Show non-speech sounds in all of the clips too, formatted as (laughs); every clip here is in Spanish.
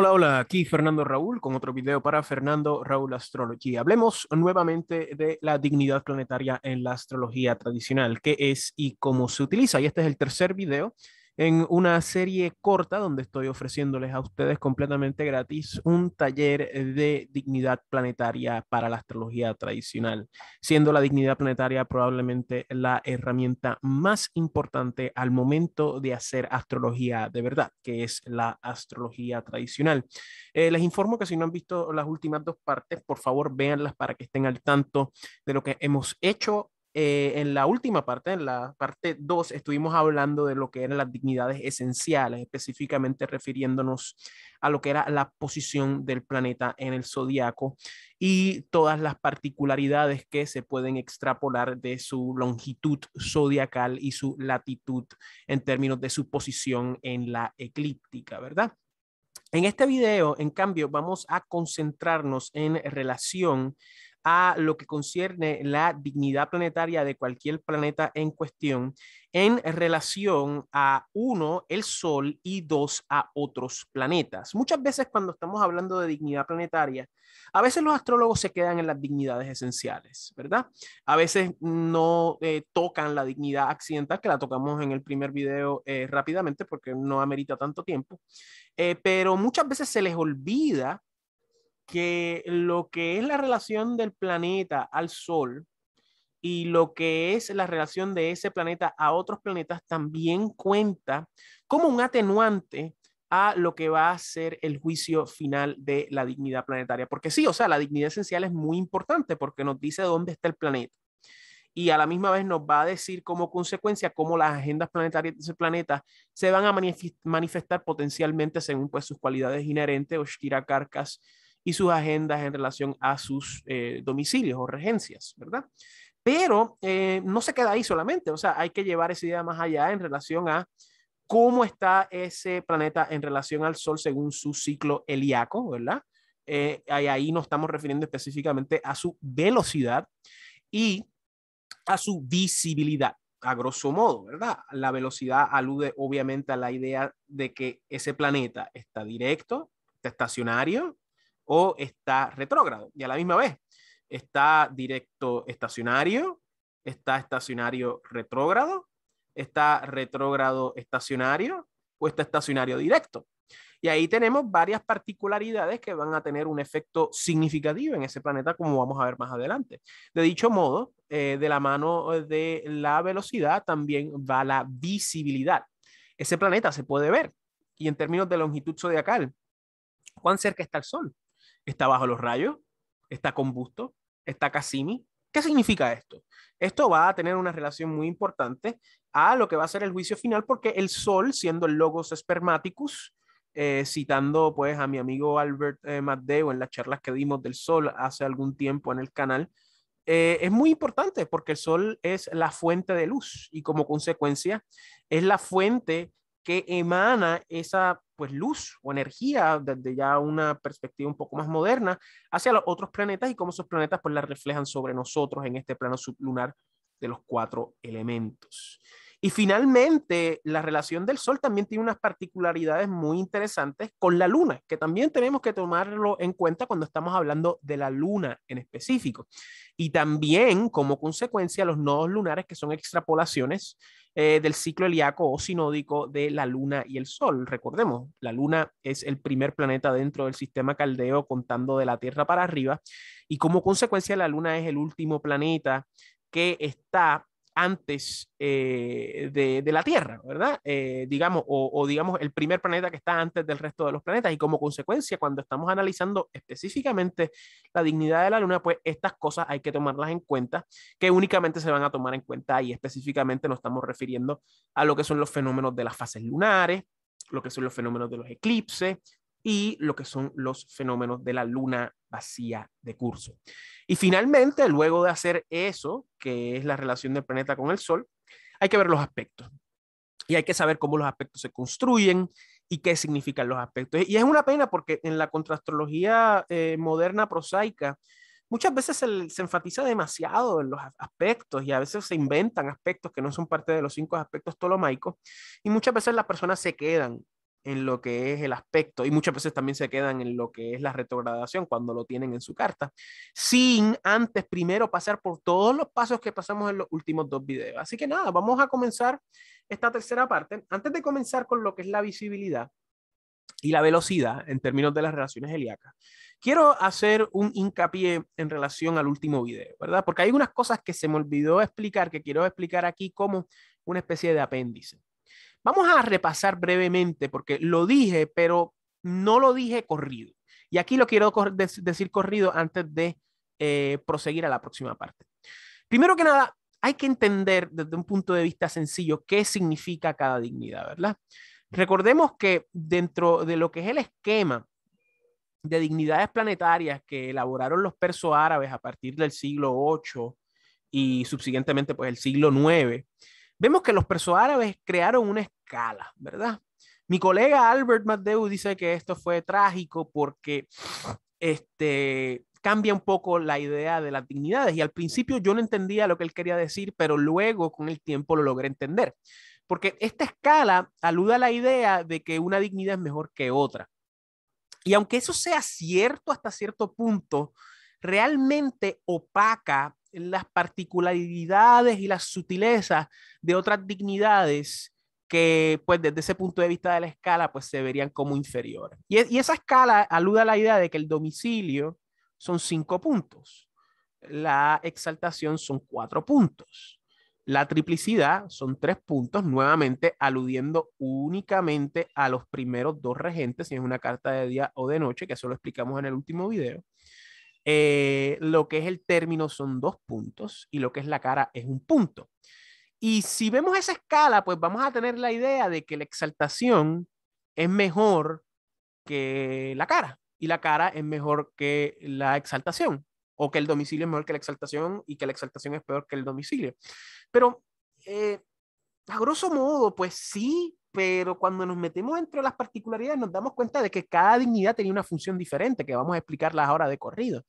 Hola, hola, aquí Fernando Raúl con otro video para Fernando Raúl Astrología. Hablemos nuevamente de la dignidad planetaria en la astrología tradicional, qué es y cómo se utiliza. Y este es el tercer video en una serie corta donde estoy ofreciéndoles a ustedes completamente gratis un taller eh, de dignidad planetaria para la astrología tradicional, siendo la dignidad planetaria probablemente la herramienta más importante al momento de hacer astrología de verdad, que es la astrología tradicional. Eh, les informo que si no han visto las últimas dos partes, por favor véanlas para que estén al tanto de lo que hemos hecho eh, en la última parte, en la parte 2, estuvimos hablando de lo que eran las dignidades esenciales, específicamente refiriéndonos a lo que era la posición del planeta en el zodiaco y todas las particularidades que se pueden extrapolar de su longitud zodiacal y su latitud en términos de su posición en la eclíptica, ¿verdad? En este video, en cambio, vamos a concentrarnos en relación a lo que concierne la dignidad planetaria de cualquier planeta en cuestión en relación a uno, el Sol, y dos, a otros planetas. Muchas veces cuando estamos hablando de dignidad planetaria, a veces los astrólogos se quedan en las dignidades esenciales, ¿verdad? A veces no eh, tocan la dignidad accidental, que la tocamos en el primer video eh, rápidamente porque no amerita tanto tiempo, eh, pero muchas veces se les olvida que lo que es la relación del planeta al Sol y lo que es la relación de ese planeta a otros planetas también cuenta como un atenuante a lo que va a ser el juicio final de la dignidad planetaria. Porque sí, o sea, la dignidad esencial es muy importante porque nos dice dónde está el planeta. Y a la misma vez nos va a decir como consecuencia cómo las agendas planetarias de ese planeta se van a manifestar potencialmente según pues sus cualidades inherentes o Shira Carcas y sus agendas en relación a sus eh, domicilios o regencias, ¿verdad? Pero eh, no se queda ahí solamente, o sea, hay que llevar esa idea más allá en relación a cómo está ese planeta en relación al Sol según su ciclo helíaco, ¿verdad? Eh, ahí nos estamos refiriendo específicamente a su velocidad y a su visibilidad, a grosso modo, ¿verdad? La velocidad alude obviamente a la idea de que ese planeta está directo, está estacionario, o está retrógrado. Y a la misma vez, está directo estacionario, está estacionario retrógrado, está retrógrado estacionario o está estacionario directo. Y ahí tenemos varias particularidades que van a tener un efecto significativo en ese planeta, como vamos a ver más adelante. De dicho modo, eh, de la mano de la velocidad también va la visibilidad. Ese planeta se puede ver. Y en términos de longitud zodiacal, ¿cuán cerca está el Sol? está bajo los rayos, está combusto, está Casimi? ¿Qué significa esto? Esto va a tener una relación muy importante a lo que va a ser el juicio final porque el Sol, siendo el logos Spermaticus, eh, citando pues a mi amigo Albert eh, en las charlas que dimos del Sol hace algún tiempo en el canal, eh, es muy importante porque el Sol es la fuente de luz y como consecuencia es la fuente que emana esa pues luz o energía desde ya una perspectiva un poco más moderna hacia los otros planetas y cómo esos planetas pues la reflejan sobre nosotros en este plano sublunar de los cuatro elementos. Y finalmente, la relación del Sol también tiene unas particularidades muy interesantes con la Luna, que también tenemos que tomarlo en cuenta cuando estamos hablando de la Luna en específico. Y también, como consecuencia, los nodos lunares, que son extrapolaciones eh, del ciclo helíaco o sinódico de la Luna y el Sol. Recordemos, la Luna es el primer planeta dentro del sistema caldeo, contando de la Tierra para arriba, y como consecuencia, la Luna es el último planeta que está antes eh, de, la Tierra, ¿verdad? Eh, digamos, o, o, digamos el primer planeta que está antes del resto de los planetas. Y como consecuencia, cuando estamos analizando específicamente la dignidad de la Luna, pues estas cosas hay que tomarlas en cuenta, que únicamente se van a tomar en cuenta y específicamente nos estamos refiriendo a lo que son los fenómenos de las fases lunares, lo que son los fenómenos de los eclipses, y lo que son los fenómenos de la luna vacía de curso. Y finalmente, luego de hacer eso, que es la relación del planeta con el Sol, hay que ver los aspectos. Y hay que saber cómo los aspectos se construyen y qué significan los aspectos. Y es una pena porque en la contrastrología eh, moderna prosaica, muchas veces se, enfatiza demasiado en los aspectos y a veces se inventan aspectos que no son parte de los cinco aspectos tolomaicos. y muchas veces las personas se quedan en lo que es el aspecto y muchas veces también se quedan en lo que es la retrogradación cuando lo tienen en su carta, sin antes primero pasar por todos los pasos que pasamos en los últimos dos videos. Así que nada, vamos a comenzar esta tercera parte. Antes de comenzar con lo que es la visibilidad y la velocidad en términos de las relaciones heliacas. quiero hacer un hincapié en relación al último video, ¿verdad? Porque hay unas cosas que se me olvidó explicar, que quiero explicar aquí como una especie de apéndice. Vamos a repasar brevemente porque lo dije, pero no lo dije corrido. Y aquí lo quiero decir corrido antes de eh, proseguir a la próxima parte. Primero que nada, hay que entender desde un punto de vista sencillo qué significa cada dignidad, ¿verdad? Recordemos que dentro de lo que es el esquema de dignidades planetarias que elaboraron los persos árabes a partir del siglo VIII y subsiguientemente pues el siglo IX, Vemos que los árabes crearon una escala, ¿verdad? Mi colega Albert Madeu dice que esto fue trágico porque este, cambia un poco la idea de las dignidades. Y al principio yo no entendía lo que él quería decir, pero luego con el tiempo lo logré entender. Porque esta escala aluda a la idea de que una dignidad es mejor que otra. Y aunque eso sea cierto hasta cierto punto, realmente opaca las particularidades y las sutilezas de otras dignidades que pues desde ese punto de vista de la escala pues se verían como inferiores. Y, esa escala alude a la idea de que el domicilio son cinco puntos, la exaltación son cuatro puntos, la triplicidad son tres puntos, nuevamente aludiendo únicamente a los primeros dos regentes, si es una carta de día o de noche, que eso lo explicamos en el último video. Eh, lo que es el término son dos puntos y lo que es la cara es un punto. Y si vemos esa escala, pues vamos a tener la idea de que la exaltación es mejor que la cara y la cara es mejor que la exaltación o que el domicilio es mejor que la exaltación y que la exaltación es peor que el domicilio. Pero eh, a grosso modo, pues sí, pero cuando nos metemos entre las particularidades nos damos cuenta de que cada dignidad tenía una función diferente, que vamos a explicarlas ahora de corrido.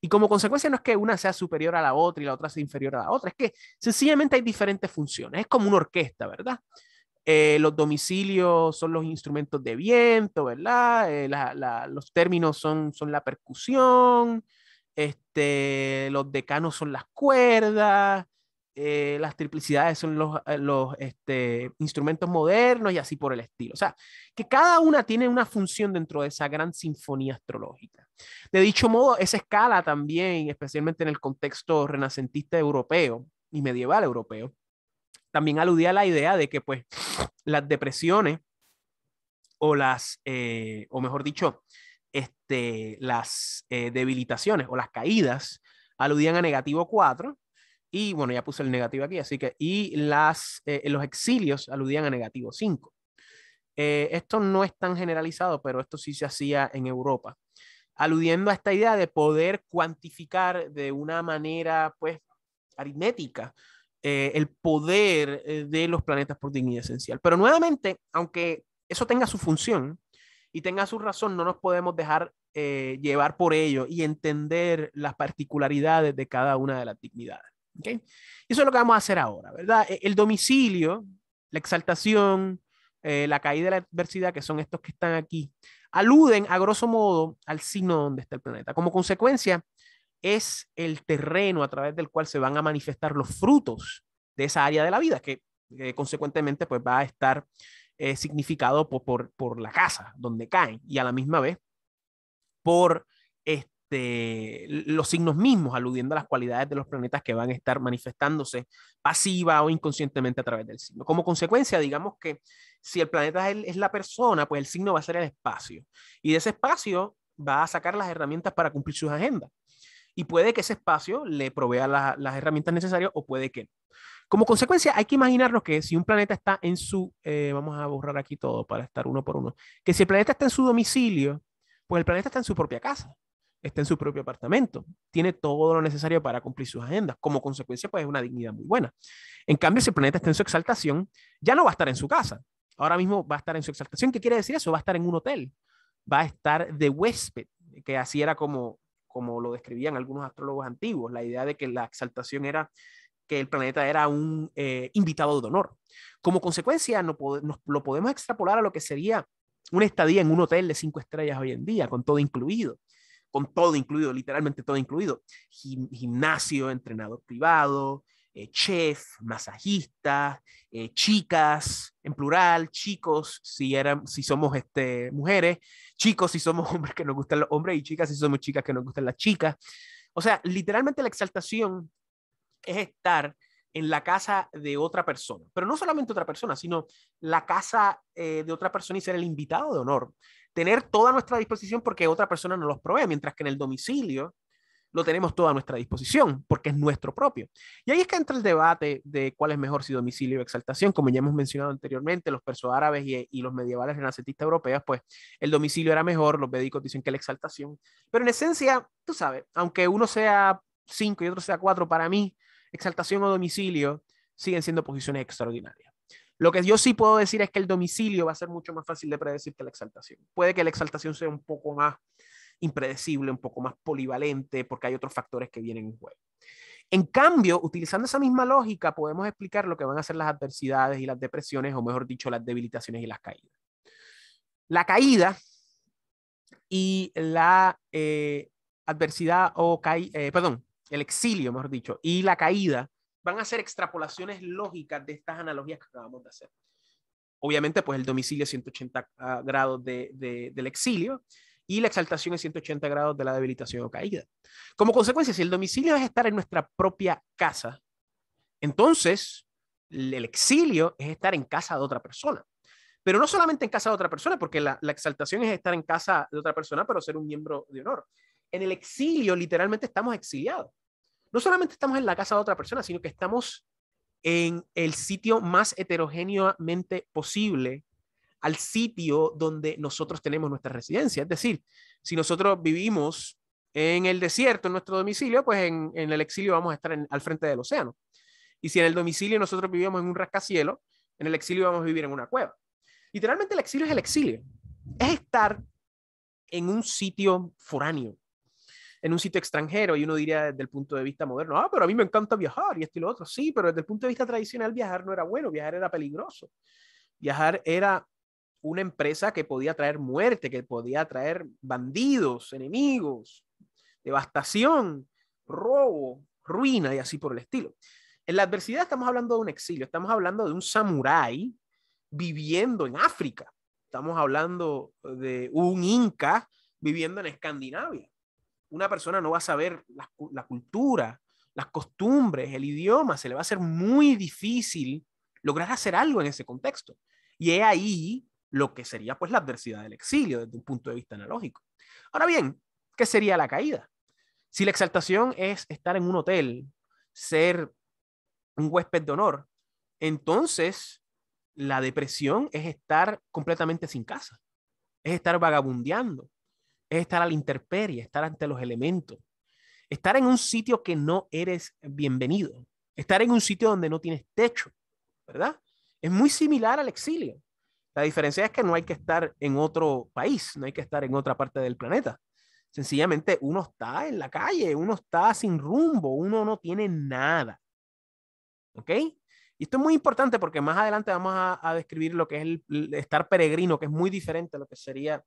Y como consecuencia no es que una sea superior a la otra y la otra sea inferior a la otra, es que sencillamente hay diferentes funciones, es como una orquesta, ¿verdad? Eh, los domicilios son los instrumentos de viento, ¿verdad? Eh, los términos son, son la percusión, este, los decanos son las cuerdas, eh, las triplicidades son los, eh, este, instrumentos modernos y así por el estilo. O sea, que cada una tiene una función dentro de esa gran sinfonía astrológica. De dicho modo, esa escala también, especialmente en el contexto renacentista europeo y medieval europeo, también aludía a la idea de que pues las depresiones o las, eh, o mejor dicho, este, las debilitaciones o las caídas aludían a negativo cuatro. Y bueno, ya puse el negativo aquí, así que, y las, eh, los exilios aludían a negativo 5. Eh, esto no es tan generalizado, pero esto sí se hacía en Europa, aludiendo a esta idea de poder cuantificar de una manera, pues, aritmética eh, el poder de los planetas por dignidad esencial. Pero nuevamente, aunque eso tenga su función y tenga su razón, no nos podemos dejar llevar por ello y entender las particularidades de cada una de las dignidades eso es lo que vamos a hacer ahora, ¿verdad? E, el domicilio, la exaltación, eh, la caída de la adversidad, que son estos que están aquí, aluden a grosso modo al signo donde está el planeta. Como consecuencia, es el terreno a través del cual se van a manifestar los frutos de esa área de la vida, que eh, consecuentemente pues, va a estar eh, significado por, por, la casa donde caen y a la misma vez por este, este, los signos mismos, aludiendo a las cualidades de los planetas que van a estar manifestándose pasiva o inconscientemente a través del signo. Como consecuencia, digamos que si el planeta es, la persona, pues el signo va a ser el espacio. Y de ese espacio va a sacar las herramientas para cumplir sus agendas. Y puede que ese espacio le provea las herramientas necesarias o puede que no. Como consecuencia, hay que imaginarnos que si un planeta está en su, eh, vamos a borrar aquí todo para estar uno por uno, que si el planeta está en su domicilio, pues el planeta está en su propia casa está en su propio apartamento, tiene todo lo necesario para cumplir sus agendas. Como consecuencia, pues es una dignidad muy buena. En cambio, si el planeta está en su exaltación, ya no va a estar en su casa. Ahora mismo va a estar en su exaltación. ¿Qué quiere decir eso? Va a estar en un hotel, va a estar de huésped, que así era como, como lo describían algunos astrólogos antiguos, la idea de que la exaltación era que el planeta era un eh, invitado de honor. Como consecuencia, no lo podemos extrapolar a lo que sería una estadía en un hotel de cinco estrellas hoy en día, con todo incluido con todo incluido, literalmente todo incluido. gimnasio, entrenador privado, eh, chef, masajista, eh, chicas, en plural, chicos, si, eran, si somos este, mujeres, chicos si somos (laughs) hombres que nos gustan los hombres y chicas si somos chicas que nos gustan las chicas. O sea, literalmente la exaltación es estar en la casa de otra persona, pero no solamente otra persona, sino la casa eh, de otra persona y ser el invitado de honor, tener toda nuestra disposición porque otra persona no los provee, mientras que en el domicilio lo tenemos toda nuestra disposición porque es nuestro propio. Y ahí es que entra el debate de cuál es mejor, si domicilio o exaltación. Como ya hemos mencionado anteriormente, los persoárabes y, y los medievales renacentistas europeos, pues el domicilio era mejor, los médicos dicen que la exaltación. Pero en esencia, tú sabes, aunque uno sea cinco y otro sea cuatro, para mí, exaltación o domicilio siguen siendo posiciones extraordinarias. Lo que yo sí puedo decir es que el domicilio va a ser mucho más fácil de predecir que la exaltación. Puede que la exaltación sea un poco más impredecible, un poco más polivalente, porque hay otros factores que vienen en juego. En cambio, utilizando esa misma lógica, podemos explicar lo que van a ser las adversidades y las depresiones, o mejor dicho, las debilitaciones y las caídas. La caída y la eh, adversidad o, eh, perdón, el exilio, mejor dicho, y la caída van a hacer extrapolaciones lógicas de estas analogías que acabamos de hacer. Obviamente, pues el domicilio es 180 ah, grados del exilio y la exaltación es 180 grados de la debilitación o caída. Como consecuencia, si el domicilio es estar en nuestra propia casa, entonces el exilio es estar en casa de otra persona. Pero no solamente en casa de otra persona, porque la, la exaltación es estar en casa de otra persona, pero ser un miembro de honor. En el exilio, literalmente, estamos exiliados no solamente estamos en la casa de otra persona, sino que estamos en el sitio más heterogéneamente posible al sitio donde nosotros tenemos nuestra residencia. Es decir, si nosotros vivimos en el desierto, en nuestro domicilio, pues en, el exilio vamos a estar al frente del océano. Y si en el domicilio nosotros vivimos en un rascacielos, en el exilio vamos a vivir en una cueva. Literalmente el exilio es el exilio. Es estar en un sitio foráneo, en un sitio extranjero y uno diría desde el punto de vista moderno, ah, pero a mí me encanta viajar y esto y lo otro. Sí, pero desde el punto de vista tradicional viajar no era bueno, viajar era peligroso. Viajar era una empresa que podía traer muerte, que podía traer bandidos, enemigos, devastación, robo, ruina y así por el estilo. En la adversidad estamos hablando de un exilio, estamos hablando de un samurái viviendo en África, estamos hablando de un inca viviendo en Escandinavia, una persona no va a saber la, cultura, las costumbres, el idioma, se le va a hacer muy difícil lograr hacer algo en ese contexto. Y es ahí lo que sería pues la adversidad del exilio desde un punto de vista analógico. Ahora bien, ¿qué sería la caída? Si la exaltación es estar en un hotel, ser un huésped de honor, entonces la depresión es estar completamente sin casa, es estar vagabundeando, es estar a la intemperie, estar ante los elementos, estar en un sitio que no eres bienvenido, estar en un sitio donde no tienes techo, ¿verdad? Es muy similar al exilio. La diferencia es que no hay que estar en otro país, no hay que estar en otra parte del planeta. Sencillamente uno está en la calle, uno está sin rumbo, uno no tiene nada. ¿Ok? Y esto es muy importante porque más adelante vamos a, describir lo que es estar peregrino, que es muy diferente a lo que sería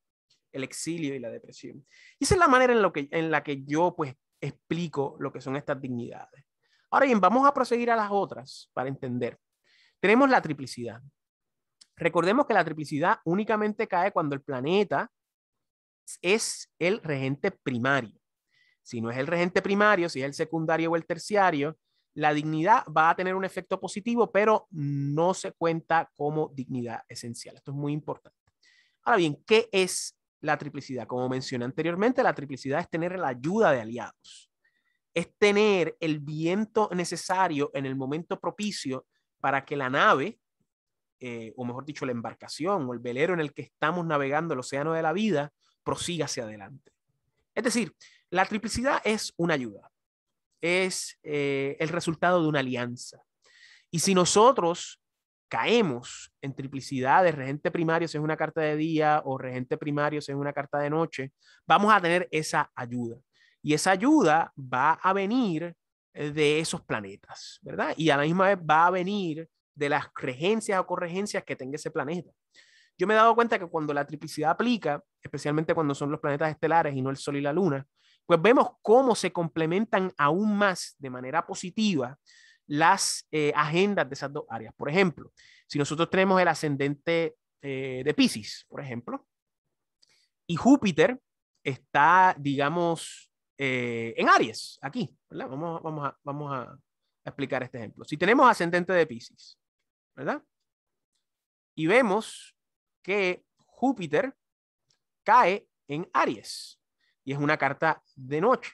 el exilio y la depresión. Y esa es la manera en, lo que, en la que yo pues explico lo que son estas dignidades. Ahora bien, vamos a proseguir a las otras para entender. Tenemos la triplicidad. Recordemos que la triplicidad únicamente cae cuando el planeta es el regente primario. Si no es el regente primario, si es el secundario o el terciario, la dignidad va a tener un efecto positivo, pero no se cuenta como dignidad esencial. Esto es muy importante. Ahora bien, ¿qué es la triplicidad. Como mencioné anteriormente, la triplicidad es tener la ayuda de aliados. Es tener el viento necesario en el momento propicio para que la nave, eh, o mejor dicho, la embarcación o el velero en el que estamos navegando el océano de la vida, prosiga hacia adelante. Es decir, la triplicidad es una ayuda, es eh, el resultado de una alianza. Y si nosotros caemos en triplicidades, regente primario si es una carta de día o regente primario si es una carta de noche, vamos a tener esa ayuda. Y esa ayuda va a venir eh, de esos planetas, ¿verdad? Y a la misma vez va a venir de las regencias o corregencias que tenga ese planeta. Yo me he dado cuenta que cuando la triplicidad aplica, especialmente cuando son los planetas estelares y no el Sol y la Luna, pues vemos cómo se complementan aún más de manera positiva las eh, agendas de esas dos áreas. Por ejemplo, si nosotros tenemos el ascendente eh, de Pisces, por ejemplo, y Júpiter está, digamos, eh, en Aries, aquí, ¿verdad? Vamos, a, vamos a explicar este ejemplo. Si tenemos ascendente de Pisces, ¿verdad? Y vemos que Júpiter cae en Aries y es una carta de noche.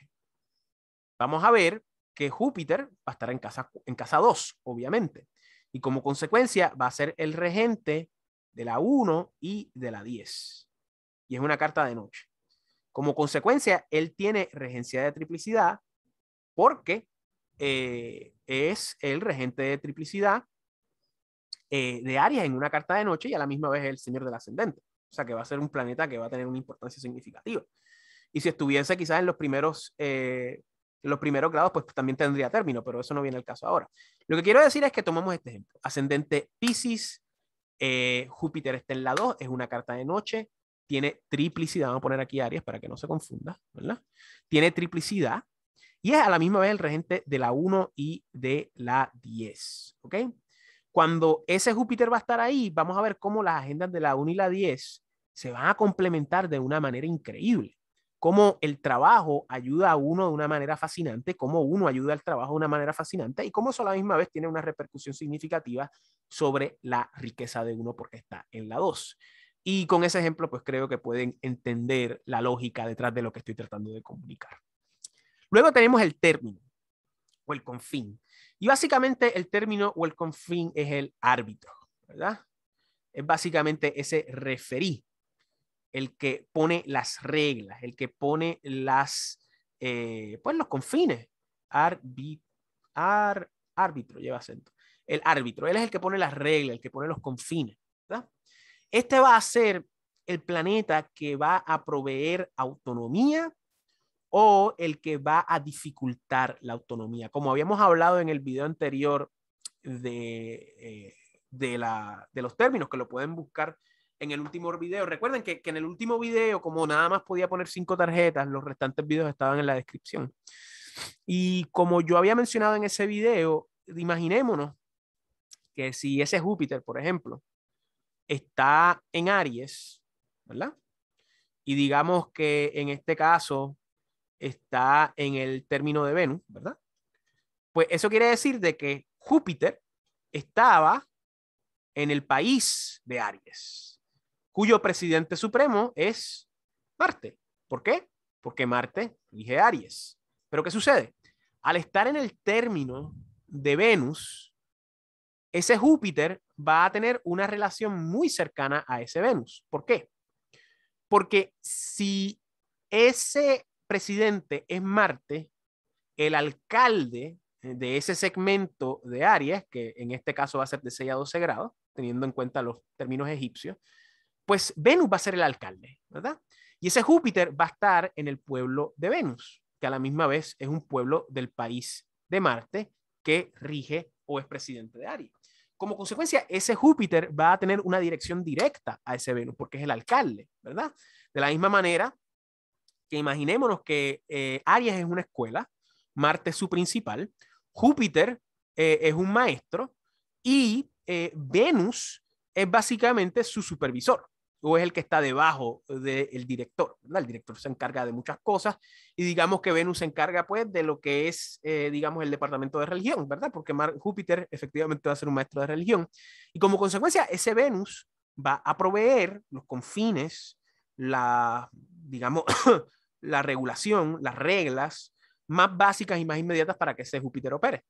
Vamos a ver que Júpiter va a estar en casa, en casa 2, obviamente. Y como consecuencia va a ser el regente de la 1 y de la 10. Y es una carta de noche. Como consecuencia, él tiene regencia de triplicidad porque eh, es el regente de triplicidad eh, de Aries en una carta de noche y a la misma vez el señor del ascendente. O sea que va a ser un planeta que va a tener una importancia significativa. Y si estuviese quizás en los primeros eh, los primeros grados, pues también tendría término, pero eso no viene al caso ahora. Lo que quiero decir es que tomamos este ejemplo. Ascendente Pisces, eh, Júpiter está en la 2, es una carta de noche, tiene triplicidad, vamos a poner aquí Aries para que no se confunda, ¿verdad? Tiene triplicidad y es a la misma vez el regente de la 1 y de la 10, ¿ok? Cuando ese Júpiter va a estar ahí, vamos a ver cómo las agendas de la 1 y la 10 se van a complementar de una manera increíble cómo el trabajo ayuda a uno de una manera fascinante, cómo uno ayuda al trabajo de una manera fascinante y cómo eso a la misma vez tiene una repercusión significativa sobre la riqueza de uno porque está en la dos. Y con ese ejemplo, pues creo que pueden entender la lógica detrás de lo que estoy tratando de comunicar. Luego tenemos el término o el confín. Y básicamente el término o el confín es el árbitro, ¿verdad? Es básicamente ese referí el que pone las reglas, el que pone las, eh, pues los confines. árbitro lleva acento. El árbitro, él es el que pone las reglas, el que pone los confines. Este va a ser el planeta que va a proveer autonomía o el que va a dificultar la autonomía. Como habíamos hablado en el video anterior de, eh, de los términos, que lo pueden buscar en el último video. Recuerden que, en el último video, como nada más podía poner cinco tarjetas, los restantes videos estaban en la descripción. Y como yo había mencionado en ese video, imaginémonos que si ese Júpiter, por ejemplo, está en Aries, ¿verdad? Y digamos que en este caso está en el término de Venus, ¿verdad? Pues eso quiere decir de que Júpiter estaba en el país de Aries cuyo presidente supremo es Marte. ¿Por qué? Porque Marte dije Aries. Pero ¿qué sucede? Al estar en el término de Venus, ese Júpiter va a tener una relación muy cercana a ese Venus. ¿Por qué? Porque si ese presidente es Marte, el alcalde de ese segmento de Aries, que en este caso va a ser de 6 a 12 grados, teniendo en cuenta los términos egipcios, pues Venus va a ser el alcalde, ¿verdad? Y ese Júpiter va a estar en el pueblo de Venus, que a la misma vez es un pueblo del país de Marte que rige o es presidente de Aries. Como consecuencia, ese Júpiter va a tener una dirección directa a ese Venus, porque es el alcalde, ¿verdad? De la misma manera que imaginémonos que eh, Aries es una escuela, Marte es su principal, Júpiter eh, es un maestro y eh, Venus es básicamente su supervisor o es el que está debajo del director. ¿verdad? El director se encarga de muchas cosas y digamos que Venus se encarga pues de lo que es, eh, digamos, el departamento de religión, ¿verdad? Porque Júpiter efectivamente va a ser un maestro de religión y como consecuencia ese Venus va a proveer los confines, la, digamos, (coughs) la regulación, las reglas más básicas y más inmediatas para que ese Júpiter opere.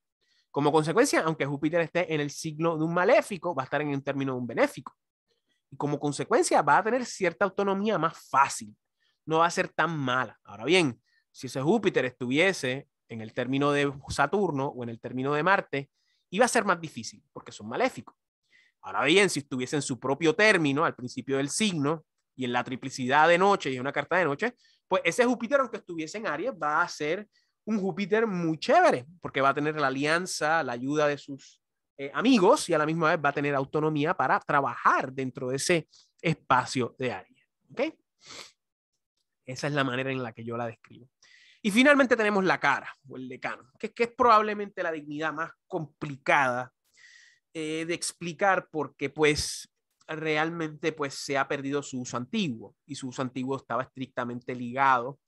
Como consecuencia, aunque Júpiter esté en el signo de un maléfico, va a estar en el término de un benéfico. Y como consecuencia va a tener cierta autonomía más fácil, no va a ser tan mala. Ahora bien, si ese Júpiter estuviese en el término de Saturno o en el término de Marte, iba a ser más difícil porque son maléficos. Ahora bien, si estuviese en su propio término al principio del signo y en la triplicidad de noche y en una carta de noche, pues ese Júpiter, aunque estuviese en Aries, va a ser un Júpiter muy chévere porque va a tener la alianza, la ayuda de sus eh, amigos y a la misma vez va a tener autonomía para trabajar dentro de ese espacio de área. Esa es la manera en la que yo la describo. Y finalmente tenemos la cara o el decano, que, que es probablemente la dignidad más complicada eh, de explicar porque pues realmente pues se ha perdido su uso antiguo y su uso antiguo estaba estrictamente ligado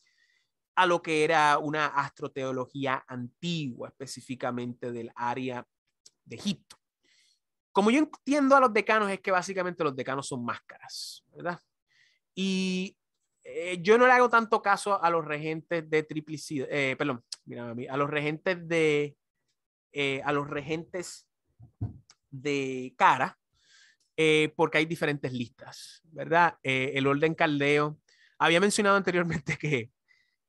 a lo que era una astroteología antigua, específicamente del área de Egipto. Como yo entiendo a los decanos es que básicamente los decanos son máscaras, ¿verdad? Y eh, yo no le hago tanto caso a los regentes de triplicidad, eh, perdón, a, los regentes de, eh, a los regentes de cara, porque hay diferentes listas, ¿verdad? el orden caldeo, había mencionado anteriormente (laughs) que,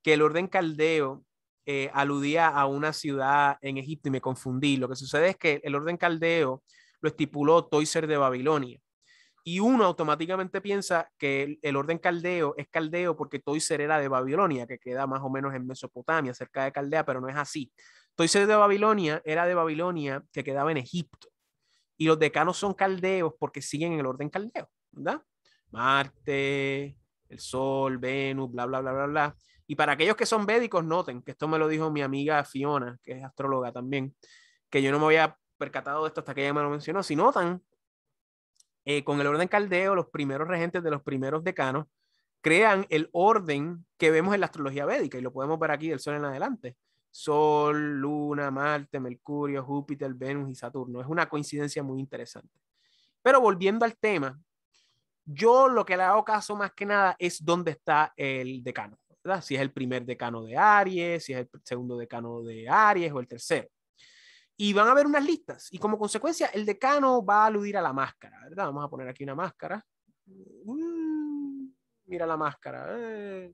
que el orden caldeo eh, aludía a una ciudad en Egipto y me confundí. Lo que sucede es que el orden caldeo lo estipuló Toiser de Babilonia. Y uno automáticamente piensa que el orden caldeo es caldeo porque Toiser era de Babilonia, que queda más o menos en Mesopotamia, cerca de Caldea, pero no es así. Toiser de Babilonia era de Babilonia, que quedaba en Egipto. Y los decanos son caldeos porque siguen el orden caldeo, ¿verdad? Marte, el Sol, Venus, bla, bla, bla, bla, bla y para aquellos que son védicos, noten que esto me lo dijo mi amiga Fiona, que es astróloga también, que yo no me había percatado de esto hasta que ella me lo mencionó. Si notan, eh, con el orden caldeo, los primeros regentes de los primeros decanos crean el orden que vemos en la astrología védica y lo podemos ver aquí del sol en adelante. Sol, Luna, Marte, Mercurio, Júpiter, Venus y Saturno. Es una coincidencia muy interesante. Pero volviendo al tema, yo lo que le hago caso más que nada es dónde está el decano si es el primer decano de Aries, si es el segundo decano de Aries o el tercero. Y van a haber unas listas y como consecuencia el decano va a aludir a la máscara, ¿verdad? Vamos a poner aquí una máscara. Mm, mira la máscara. Eh.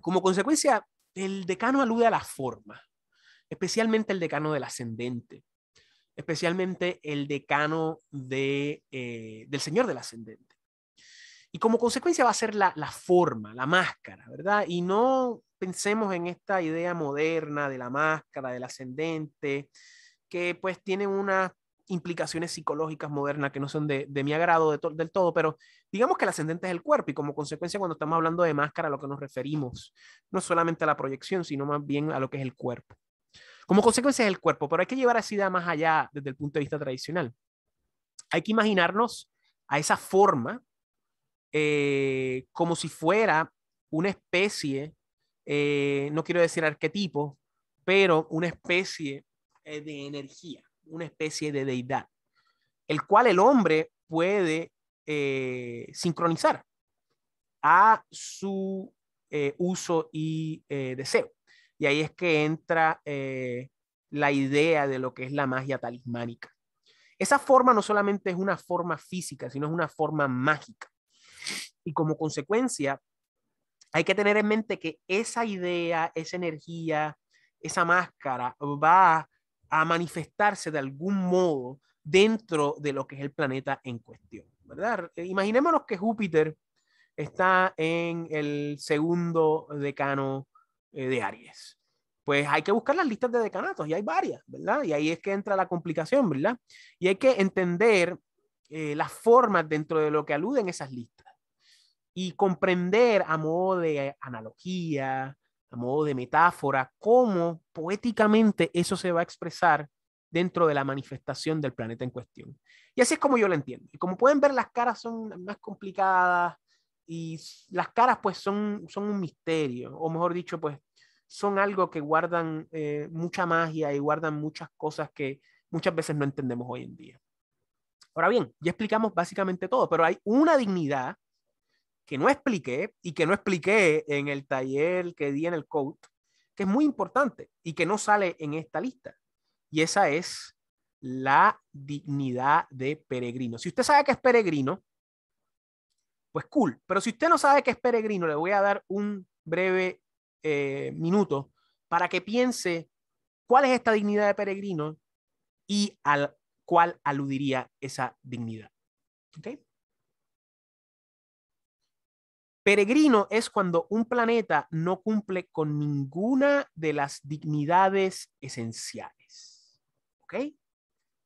Como consecuencia, el decano alude a la forma, especialmente el decano del ascendente, especialmente el decano de, eh, del Señor del Ascendente. Y como consecuencia va a ser la, forma, la máscara, ¿verdad? Y no pensemos en esta idea moderna de la máscara, del ascendente, que pues tiene unas implicaciones psicológicas modernas que no son de, mi agrado del todo, pero digamos que el ascendente es el cuerpo y como consecuencia cuando estamos hablando de máscara a lo que nos referimos no solamente a la proyección, sino más bien a lo que es el cuerpo. Como consecuencia es el cuerpo, pero hay que llevar esa idea más allá desde el punto de vista tradicional. Hay que imaginarnos a esa forma eh, como si fuera una especie, eh, no quiero decir arquetipo, pero una especie eh, de energía, una especie de deidad, el cual el hombre puede sincronizar a su uso y deseo. Y ahí es que entra la idea de lo que es la magia talismánica. Esa forma no solamente es una forma física, sino es una forma mágica. Y como consecuencia, hay que tener en mente que esa idea, esa energía, esa máscara va a manifestarse de algún modo dentro de lo que es el planeta en cuestión, ¿verdad? Eh, imaginémonos que Júpiter está en el segundo decano eh, de Aries. Pues hay que buscar las listas de decanatos y hay varias, ¿verdad? Y ahí es que entra la complicación, ¿verdad? Y hay que entender eh, las formas dentro de lo que aluden esas listas y comprender a modo de analogía, a modo de metáfora, cómo poéticamente eso se va a expresar dentro de la manifestación del planeta en cuestión. Y así es como yo lo entiendo. Y como pueden ver, las caras son más complicadas y las caras pues son, son un misterio, o mejor dicho, pues son algo que guardan eh, mucha magia y guardan muchas cosas que muchas veces no entendemos hoy en día. Ahora bien, ya explicamos básicamente todo, pero hay una dignidad que no expliqué y que no expliqué en el taller que di en el coach, que es muy importante y que no sale en esta lista. Y esa es la dignidad de peregrino. Si usted sabe que es peregrino, pues cool. Pero si usted no sabe que es peregrino, le voy a dar un breve eh, minuto para que piense cuál es esta dignidad de peregrino y al cuál aludiría esa dignidad. ¿Okay? Peregrino es cuando un planeta no cumple con ninguna de las dignidades esenciales. ¿Ok?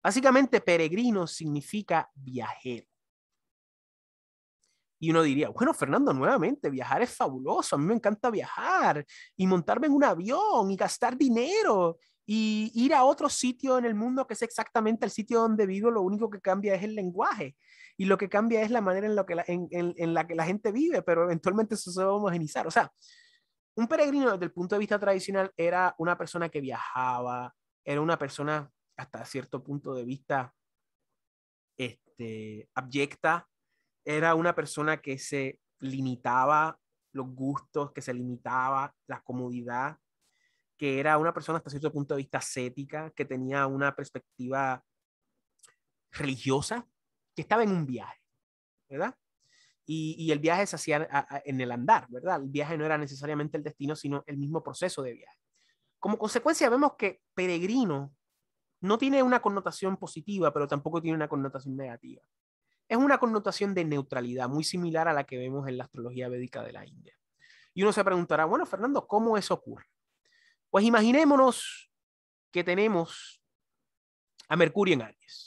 Básicamente, peregrino significa viajero. Y uno diría, bueno, Fernando, nuevamente, viajar es fabuloso, a mí me encanta viajar y montarme en un avión y gastar dinero y ir a otro sitio en el mundo que es exactamente el sitio donde vivo, lo único que cambia es el lenguaje y lo que cambia es la manera en, que la, en, la que la gente vive, pero eventualmente eso se va a homogenizar. O sea, un peregrino desde el punto de vista tradicional era una persona que viajaba, era una persona hasta cierto punto de vista este, abyecta, era una persona que se limitaba los gustos, que se limitaba la comodidad, que era una persona hasta cierto punto de vista ascética, que tenía una perspectiva religiosa, que estaba en un viaje, ¿verdad? Y, el viaje se hacía en el andar, ¿verdad? El viaje no era necesariamente el destino, sino el mismo proceso de viaje. Como consecuencia, vemos que peregrino no tiene una connotación positiva, pero tampoco tiene una connotación negativa. Es una connotación de neutralidad, muy similar a la que vemos en la astrología védica de la India. Y uno se preguntará, bueno, Fernando, ¿cómo eso ocurre? Pues imaginémonos que tenemos a Mercurio en Aries.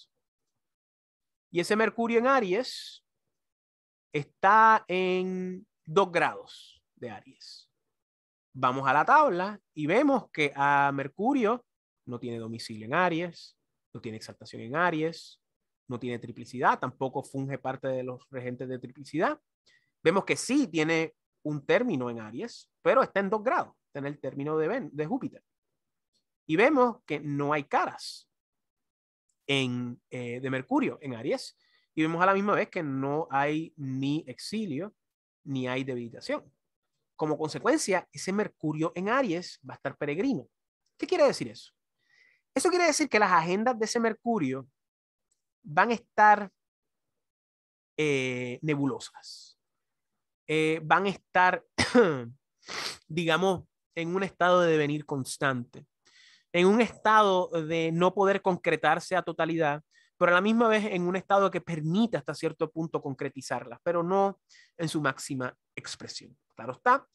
Y ese Mercurio en Aries está en dos grados de Aries. Vamos a la tabla y vemos que a Mercurio no tiene domicilio en Aries, no tiene exaltación en Aries, no tiene triplicidad, tampoco funge parte de los regentes de triplicidad. Vemos que sí tiene un término en Aries, pero está en dos grados, está en el término de, de Júpiter. Y vemos que no hay caras, en, eh, de Mercurio en Aries. Y vemos a la misma vez que no hay ni exilio ni hay debilitación. Como consecuencia, ese Mercurio en Aries va a estar peregrino. ¿Qué quiere decir eso? Eso quiere decir que las agendas de ese Mercurio van a estar eh, nebulosas. Eh, van a estar, (clears throat) digamos, en un estado de devenir constante en un estado de no poder concretarse a totalidad, pero a la misma vez en un estado que permita hasta cierto punto concretizarlas, pero no en su máxima expresión. Claro está,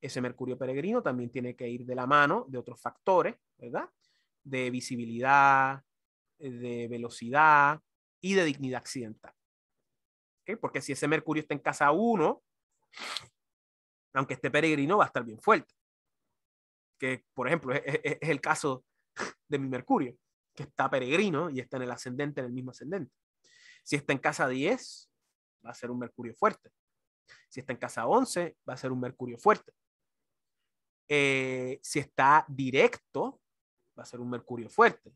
ese Mercurio peregrino también tiene que ir de la mano de otros factores, ¿verdad? De visibilidad, de velocidad y de dignidad accidental. Porque si ese Mercurio está en casa 1, aunque esté peregrino, va a estar bien fuerte que por ejemplo es, el caso de mi Mercurio, que está peregrino y está en el ascendente, en el mismo ascendente. Si está en casa 10, va a ser un Mercurio fuerte. Si está en casa 11, va a ser un Mercurio fuerte. Eh, si está directo, va a ser un Mercurio fuerte.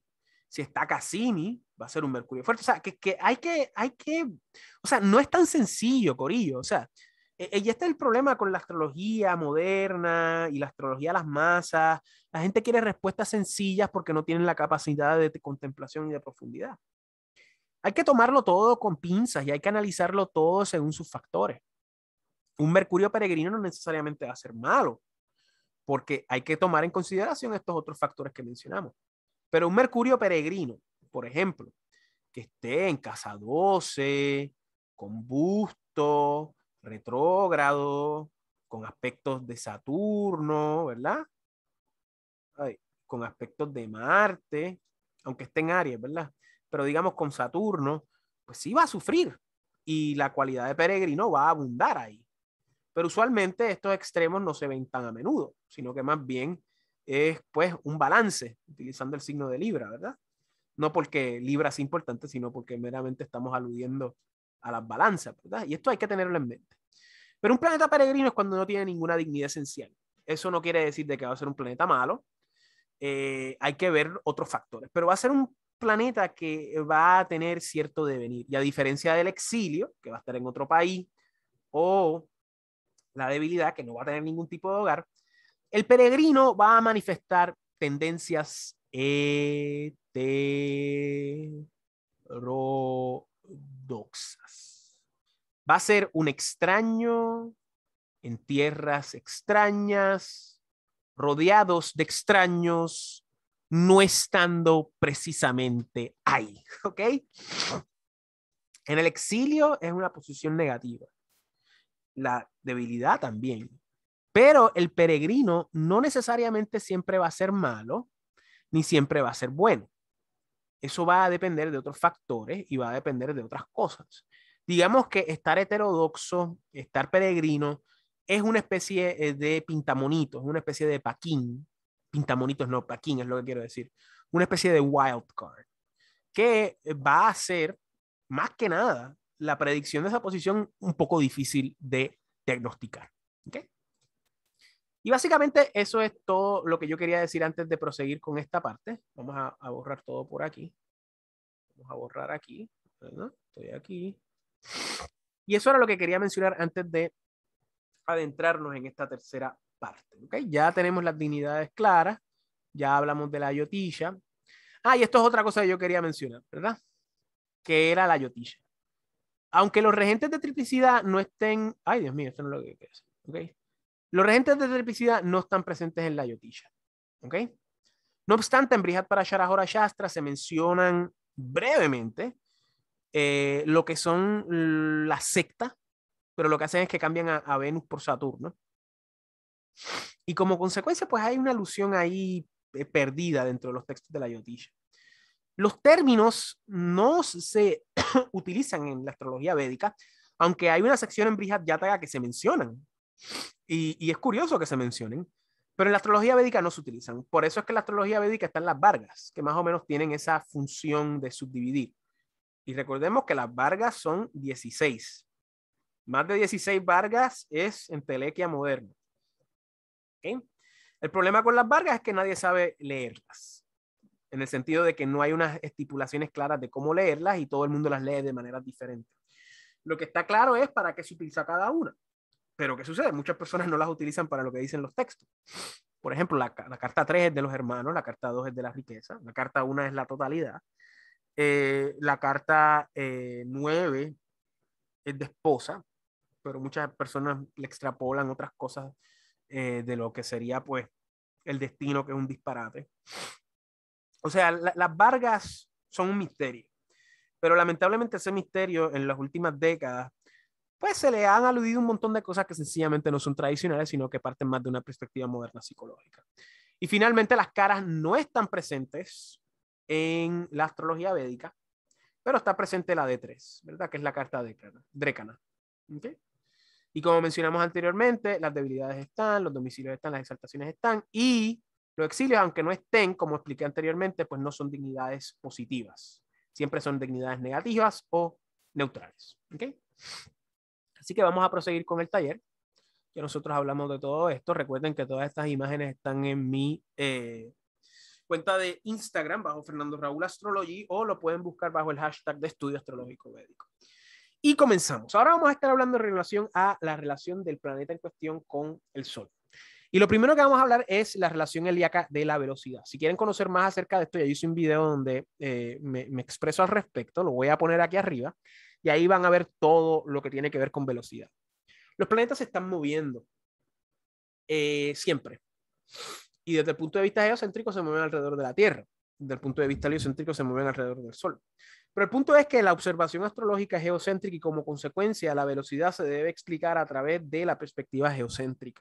Si está Cassini, va a ser un Mercurio fuerte. O sea, que, que, hay que, hay que, o sea, no es tan sencillo, Corillo. O sea, eh, eh, y este es el problema con la astrología moderna y la astrología de las masas. La gente quiere respuestas sencillas porque no tienen la capacidad de contemplación y de profundidad. Hay que tomarlo todo con pinzas y hay que analizarlo todo según sus factores. Un Mercurio peregrino no necesariamente va a ser malo, porque hay que tomar en consideración estos otros factores que mencionamos. Pero un Mercurio peregrino, por ejemplo, que esté en casa 12, con busto, retrógrado, con aspectos de Saturno, ¿verdad? con aspectos de Marte, aunque esté en Aries, ¿verdad? Pero digamos con Saturno, pues sí va a sufrir y la cualidad de peregrino va a abundar ahí. Pero usualmente estos extremos no se ven tan a menudo, sino que más bien es pues un balance, utilizando el signo de Libra, ¿verdad? No porque Libra es importante, sino porque meramente estamos aludiendo a las balanzas, ¿verdad? Y esto hay que tenerlo en mente. Pero un planeta peregrino es cuando no tiene ninguna dignidad esencial. Eso no quiere decir de que va a ser un planeta malo. Eh, hay que ver otros factores, pero va a ser un planeta que va a tener cierto devenir. Y a diferencia del exilio, que va a estar en otro país, o la debilidad, que no va a tener ningún tipo de hogar, el peregrino va a manifestar tendencias e ro Va a ser un extraño en tierras extrañas, rodeados de extraños, no estando precisamente ahí, (laughs) ¿ok? En el exilio es una posición negativa, la debilidad también, pero el peregrino no necesariamente siempre va a ser malo, ni siempre va a ser bueno. Eso va a depender de otros factores y va a depender de otras cosas. Digamos que estar heterodoxo, estar peregrino, es una especie eh, de pintamonito, es una especie de paquín. Pintamonitos no, paquín es lo que quiero decir. Una especie de wild card que eh, va a ser más que nada la predicción de esa posición un poco difícil de diagnosticar. ¿okay? Y básicamente eso es todo lo que yo quería decir antes de proseguir con esta parte. Vamos a, borrar todo por aquí. Vamos a borrar aquí. Estoy aquí. Y eso era lo que quería mencionar antes de adentrarnos en esta tercera parte. ¿okay? Ya tenemos las dignidades claras. Ya hablamos de la yotilla. Ah, y esto es otra cosa que yo quería mencionar, ¿verdad? Que era la yotilla. Aunque los regentes de triplicidad no estén. Ay, Dios mío, esto no es lo que quería decir. Los regentes de triplicidad no están presentes en la Yotisha. ¿Ok? No obstante, en Brihat Parashara Hora Shastra se mencionan brevemente eh, lo que son la secta, pero lo que hacen es que cambian a, Venus por Saturno. Y como consecuencia, pues hay una alusión ahí eh, perdida dentro de los textos de la Yotisha. Los términos no se (coughs) utilizan en la astrología védica, aunque hay una sección en Brihat Yataga que se mencionan y, es curioso que se mencionen, pero en la astrología védica no se utilizan. Por eso es que en la astrología védica están las vargas, que más o menos tienen esa función de subdividir. Y recordemos que las vargas son 16. Más de 16 vargas es en telequia moderna. El problema con las vargas es que nadie sabe leerlas, en el sentido de que no hay unas estipulaciones claras de cómo leerlas y todo el mundo las lee de manera diferente Lo que está claro es para qué se utiliza cada una. Pero ¿qué sucede? Muchas personas no las utilizan para lo que dicen los textos. Por ejemplo, la, carta 3 es de los hermanos, la carta 2 es de la riqueza, la carta 1 es la totalidad, eh, la carta 9 eh, es de esposa, pero muchas personas le extrapolan otras cosas eh, de lo que sería pues el destino, que es un disparate. O sea, las Vargas son un misterio, pero lamentablemente ese misterio en las últimas décadas pues se le han aludido un montón de cosas que sencillamente no son tradicionales, sino que parten más de una perspectiva moderna psicológica. Y finalmente, las caras no están presentes en la astrología védica, pero está presente la D3, ¿verdad? Que es la carta de ¿Okay? Y como mencionamos anteriormente, las debilidades están, los domicilios están, las exaltaciones están, y los exilios, aunque no estén, como expliqué anteriormente, pues no son dignidades positivas. Siempre son dignidades negativas o neutrales. ¿Okay? Así que vamos a proseguir con el taller, que nosotros hablamos de todo esto. Recuerden que todas estas imágenes están en mi eh, cuenta de Instagram bajo Fernando Raúl Astrology o lo pueden buscar bajo el hashtag de Estudio Astrológico Médico. Y comenzamos. Ahora vamos a estar hablando en relación a la relación del planeta en cuestión con el Sol. Y lo primero que vamos a hablar es la relación helíaca de la velocidad. Si quieren conocer más acerca de esto, ya hice un video donde eh, me, me, expreso al respecto, lo voy a poner aquí arriba. Y ahí van a ver todo lo que tiene que ver con velocidad. Los planetas se están moviendo eh, siempre. Y desde el punto de vista geocéntrico se mueven alrededor de la Tierra. Desde el punto de vista heliocéntrico se mueven alrededor del Sol. Pero el punto es que la observación astrológica es geocéntrica y como consecuencia la velocidad se debe explicar a través de la perspectiva geocéntrica.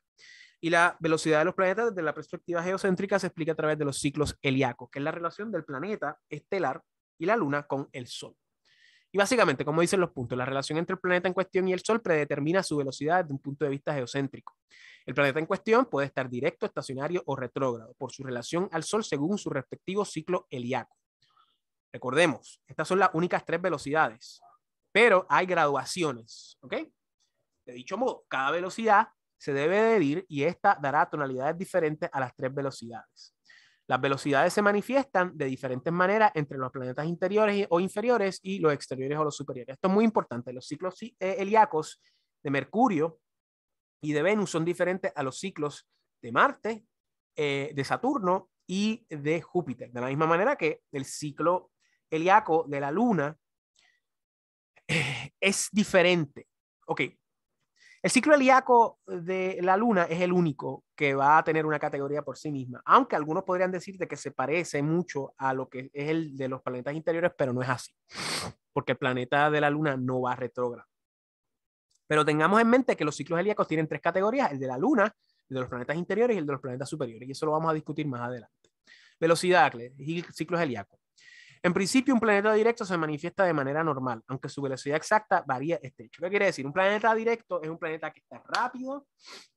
Y la velocidad de los planetas desde la perspectiva geocéntrica se explica a través de los ciclos heliacos, que es la relación del planeta estelar y la luna con el Sol. Y básicamente, como dicen los puntos, la relación entre el planeta en cuestión y el Sol predetermina su velocidad desde un punto de vista geocéntrico. El planeta en cuestión puede estar directo, estacionario o retrógrado por su relación al Sol según su respectivo ciclo heliaco. Recordemos, estas son las únicas tres velocidades, pero hay graduaciones, De dicho modo, cada velocidad se debe medir y esta dará tonalidades diferentes a las tres velocidades. Las velocidades se manifiestan de diferentes maneras entre los planetas interiores o inferiores y los exteriores o los superiores. Esto es muy importante. Los ciclos eh, helíacos de Mercurio y de Venus son diferentes a los ciclos de Marte, eh, de Saturno y de Júpiter. De la misma manera que el ciclo helíaco de la Luna eh, es diferente. Ok, el ciclo helíaco de la Luna es el único que va a tener una categoría por sí misma, aunque algunos podrían decir que se parece mucho a lo que es el de los planetas interiores, pero no es así, porque el planeta de la Luna no va retrógrado. Pero tengamos en mente que los ciclos helíacos tienen tres categorías, el de la Luna, el de los planetas interiores y el de los planetas superiores, y eso lo vamos a discutir más adelante. Velocidad, ciclos helíacos. En principio, un planeta directo se manifiesta de manera normal, aunque su velocidad exacta varía este hecho. ¿Qué quiere decir? Un planeta directo es un planeta que está rápido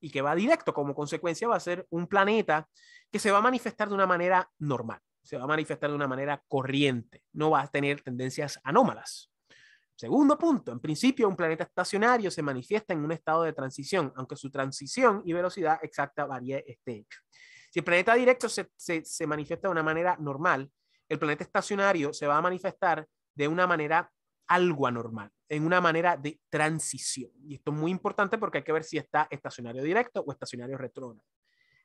y que va directo. Como consecuencia, va a ser un planeta que se va a manifestar de una manera normal, se va a manifestar de una manera corriente, no va a tener tendencias anómalas. Segundo punto, en principio un planeta estacionario se manifiesta en un estado de transición, aunque su transición y velocidad exacta varía este hecho. Si el planeta directo se, se manifiesta de una manera normal, el planeta estacionario se va a manifestar de una manera algo anormal, en una manera de transición. Y esto es muy importante porque hay que ver si está estacionario directo o estacionario retrógrado.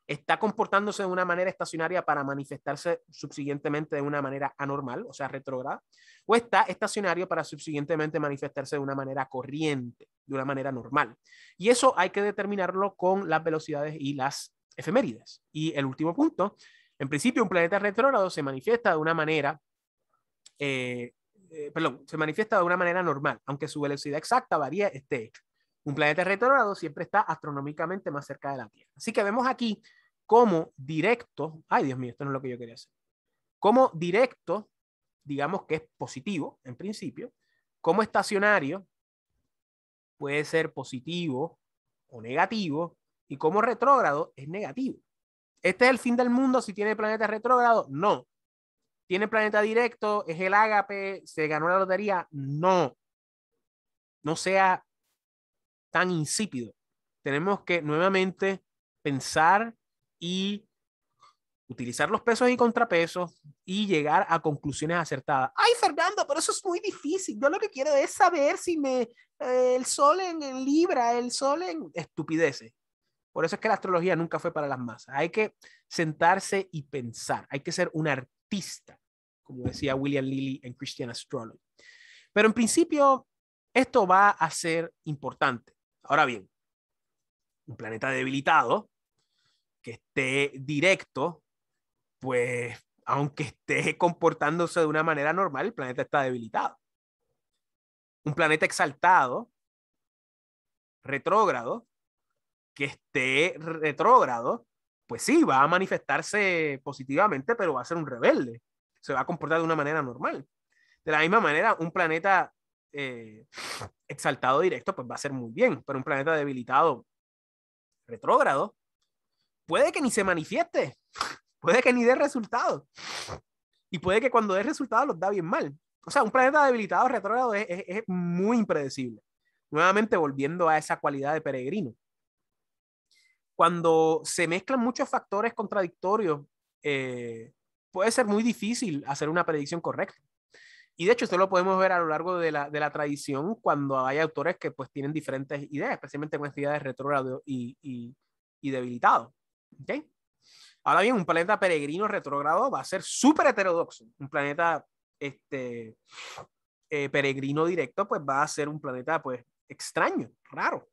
Está comportándose de una manera estacionaria para manifestarse subsiguientemente de una manera anormal, o sea, retrógrada, o está estacionario para subsiguientemente manifestarse de una manera corriente, de una manera normal. Y eso hay que determinarlo con las velocidades y las efemérides. Y el último punto en principio, un planeta retrógrado se manifiesta de una manera, eh, eh, perdón, se manifiesta de una manera normal, aunque su velocidad exacta varía este hecho. Un planeta retrógrado siempre está astronómicamente más cerca de la Tierra. Así que vemos aquí cómo directo, ay Dios mío, esto no es lo que yo quería hacer, como directo, digamos que es positivo en principio, como estacionario puede ser positivo o negativo, y como retrógrado es negativo. ¿Este es el fin del mundo si tiene planeta retrógrado? No. ¿Tiene planeta directo? ¿Es el ágape? ¿Se ganó la lotería? No. No sea tan insípido. Tenemos que nuevamente pensar y utilizar los pesos y contrapesos y llegar a conclusiones acertadas. Ay, Fernando, pero eso es muy difícil. Yo lo que quiero es saber si me eh, el sol en, Libra, el sol en estupideces. Por eso es que la astrología nunca fue para las masas. Hay que sentarse y pensar. Hay que ser un artista, como decía William Lilly en Christian Astrology. Pero en principio, esto va a ser importante. Ahora bien, un planeta debilitado, que esté directo, pues aunque esté comportándose de una manera normal, el planeta está debilitado. Un planeta exaltado, retrógrado, que esté retrógrado, pues sí, va a manifestarse positivamente, pero va a ser un rebelde. Se va a comportar de una manera normal. De la misma manera, un planeta eh, exaltado directo, pues va a ser muy bien, pero un planeta debilitado retrógrado, puede que ni se manifieste, (laughs) puede que ni dé resultados. Y puede que cuando dé resultados los da bien mal. O sea, un planeta debilitado retrógrado es muy impredecible. Nuevamente volviendo a esa cualidad de peregrino cuando se mezclan muchos factores contradictorios, eh, puede ser muy difícil hacer una predicción correcta. Y de hecho, esto lo podemos ver a lo largo de la, tradición cuando hay autores que pues tienen diferentes ideas, especialmente con ideas retrógrado y, y, y debilitado. Ahora bien, un planeta peregrino retrógrado va a ser súper heterodoxo. Un planeta este, eh, peregrino directo pues va a ser un planeta pues extraño, raro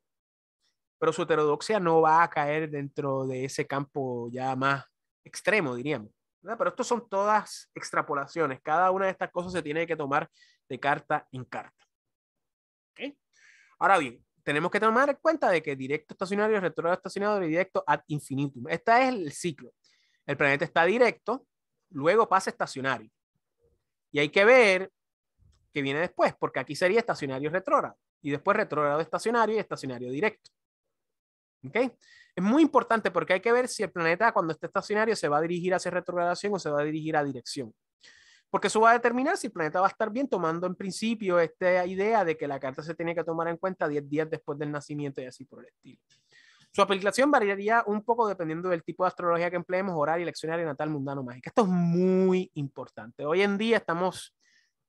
pero su heterodoxia no va a caer dentro de ese campo ya más extremo, diríamos. Pero esto son todas extrapolaciones. Cada una de estas cosas se tiene que tomar de carta en carta. Ahora bien, tenemos que tomar en cuenta de que directo estacionario, retrógrado estacionario, y directo ad infinitum. Este es el ciclo. El planeta está directo, luego pasa estacionario. Y hay que ver qué viene después, porque aquí sería estacionario retrógrado, y después retrógrado estacionario y estacionario directo. Es muy importante porque hay que ver si el planeta cuando esté estacionario se va a dirigir hacia retrogradación o se va a dirigir a dirección. Porque eso va a determinar si el planeta va a estar bien, tomando en principio esta idea de que la carta se tiene que tomar en cuenta 10 días después del nacimiento y así por el estilo. Su aplicación variaría un poco dependiendo del tipo de astrología que empleemos, horario, leccionario, natal, mundano, mágica. Esto es muy importante. Hoy en día estamos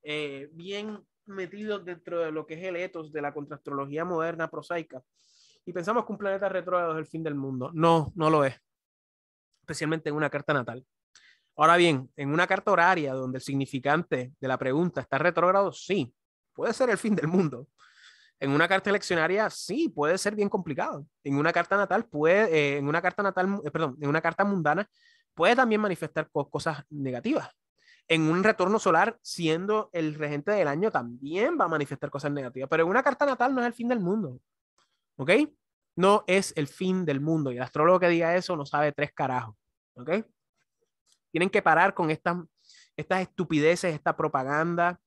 eh, bien metidos dentro de lo que es el ethos de la contraastrología moderna prosaica y pensamos que un planeta retrógrado es el fin del mundo. No, no lo es, especialmente en una carta natal. Ahora bien, en una carta horaria donde el significante de la pregunta está retrógrado, sí, puede ser el fin del mundo. En una carta eleccionaria, sí, puede ser bien complicado. En una carta natal, puede, eh, en una carta natal, eh, perdón, en una carta mundana, puede también manifestar cosas negativas. En un retorno solar, siendo el regente del año, también va a manifestar cosas negativas. Pero en una carta natal no es el fin del mundo. ¿Ok? No es el fin del mundo. Y el astrólogo que diga eso no sabe tres carajos. ¿Ok? Tienen que parar con estas, estas estupideces, esta propaganda,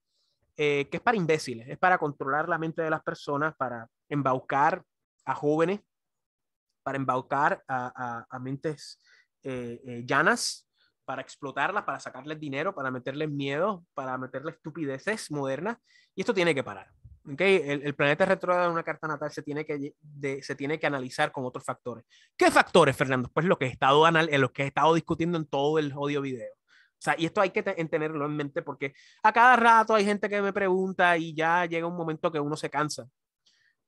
eh, que es para imbéciles, es para controlar la mente de las personas, para embaucar a jóvenes, para embaucar a, mentes eh, eh, llanas, para explotarlas, para sacarles dinero, para meterles miedo, para meterles estupideces modernas. Y esto tiene que parar el, planeta retrógrado en una carta natal se tiene, que, se tiene que analizar con otros factores. ¿Qué factores, Fernando? Pues lo que he estado, anal eh, lo que he estado discutiendo en todo el audio video. O sea, y esto hay que tenerlo en mente porque a cada rato hay gente que me pregunta y ya llega un momento que uno se cansa.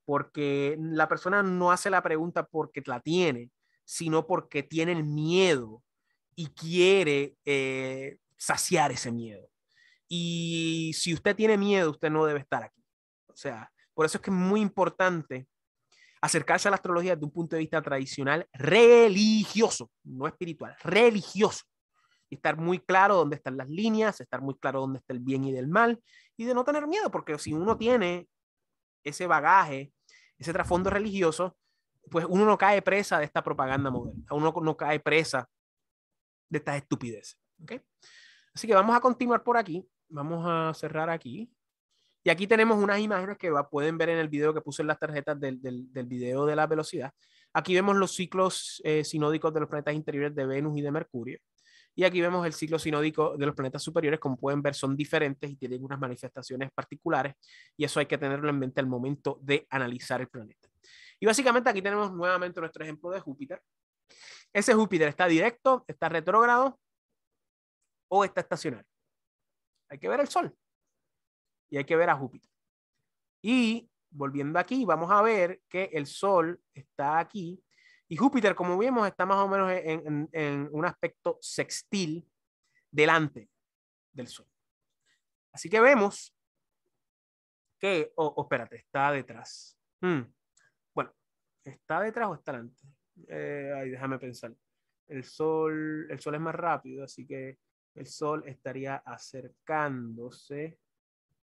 Porque la persona no hace la pregunta porque la tiene, sino porque tiene el miedo y quiere eh, saciar ese miedo. Y si usted tiene miedo, usted no debe estar aquí o sea, por eso es que es muy importante acercarse a la astrología desde un punto de vista tradicional religioso, no espiritual, religioso. Y estar muy claro dónde están las líneas, estar muy claro dónde está el bien y del mal, y de no tener miedo, porque si uno tiene ese bagaje, ese trasfondo religioso, pues uno no cae presa de esta propaganda moderna, uno no cae presa de estas estupideces. ¿okay? Así que vamos a continuar por aquí, vamos a cerrar aquí. Y aquí tenemos unas imágenes que pueden ver en el video que puse en las tarjetas del, video de la velocidad. Aquí vemos los ciclos eh, sinódicos de los planetas interiores de Venus y de Mercurio. Y aquí vemos el ciclo sinódico de los planetas superiores, como pueden ver, son diferentes y tienen unas manifestaciones particulares, y eso hay que tenerlo en mente al momento de analizar el planeta. Y básicamente aquí tenemos nuevamente nuestro ejemplo de Júpiter. Ese Júpiter está directo, está retrógrado o está estacionario. Hay que ver el Sol y hay que ver a Júpiter. Y volviendo aquí, vamos a ver que el Sol está aquí y Júpiter, como vemos está más o menos en, un aspecto sextil delante del Sol. Así que vemos que, oh, espérate, está detrás. Hmm. Bueno, ¿está detrás o está delante? Eh, déjame pensar. El sol, el sol es más rápido, así que el sol estaría acercándose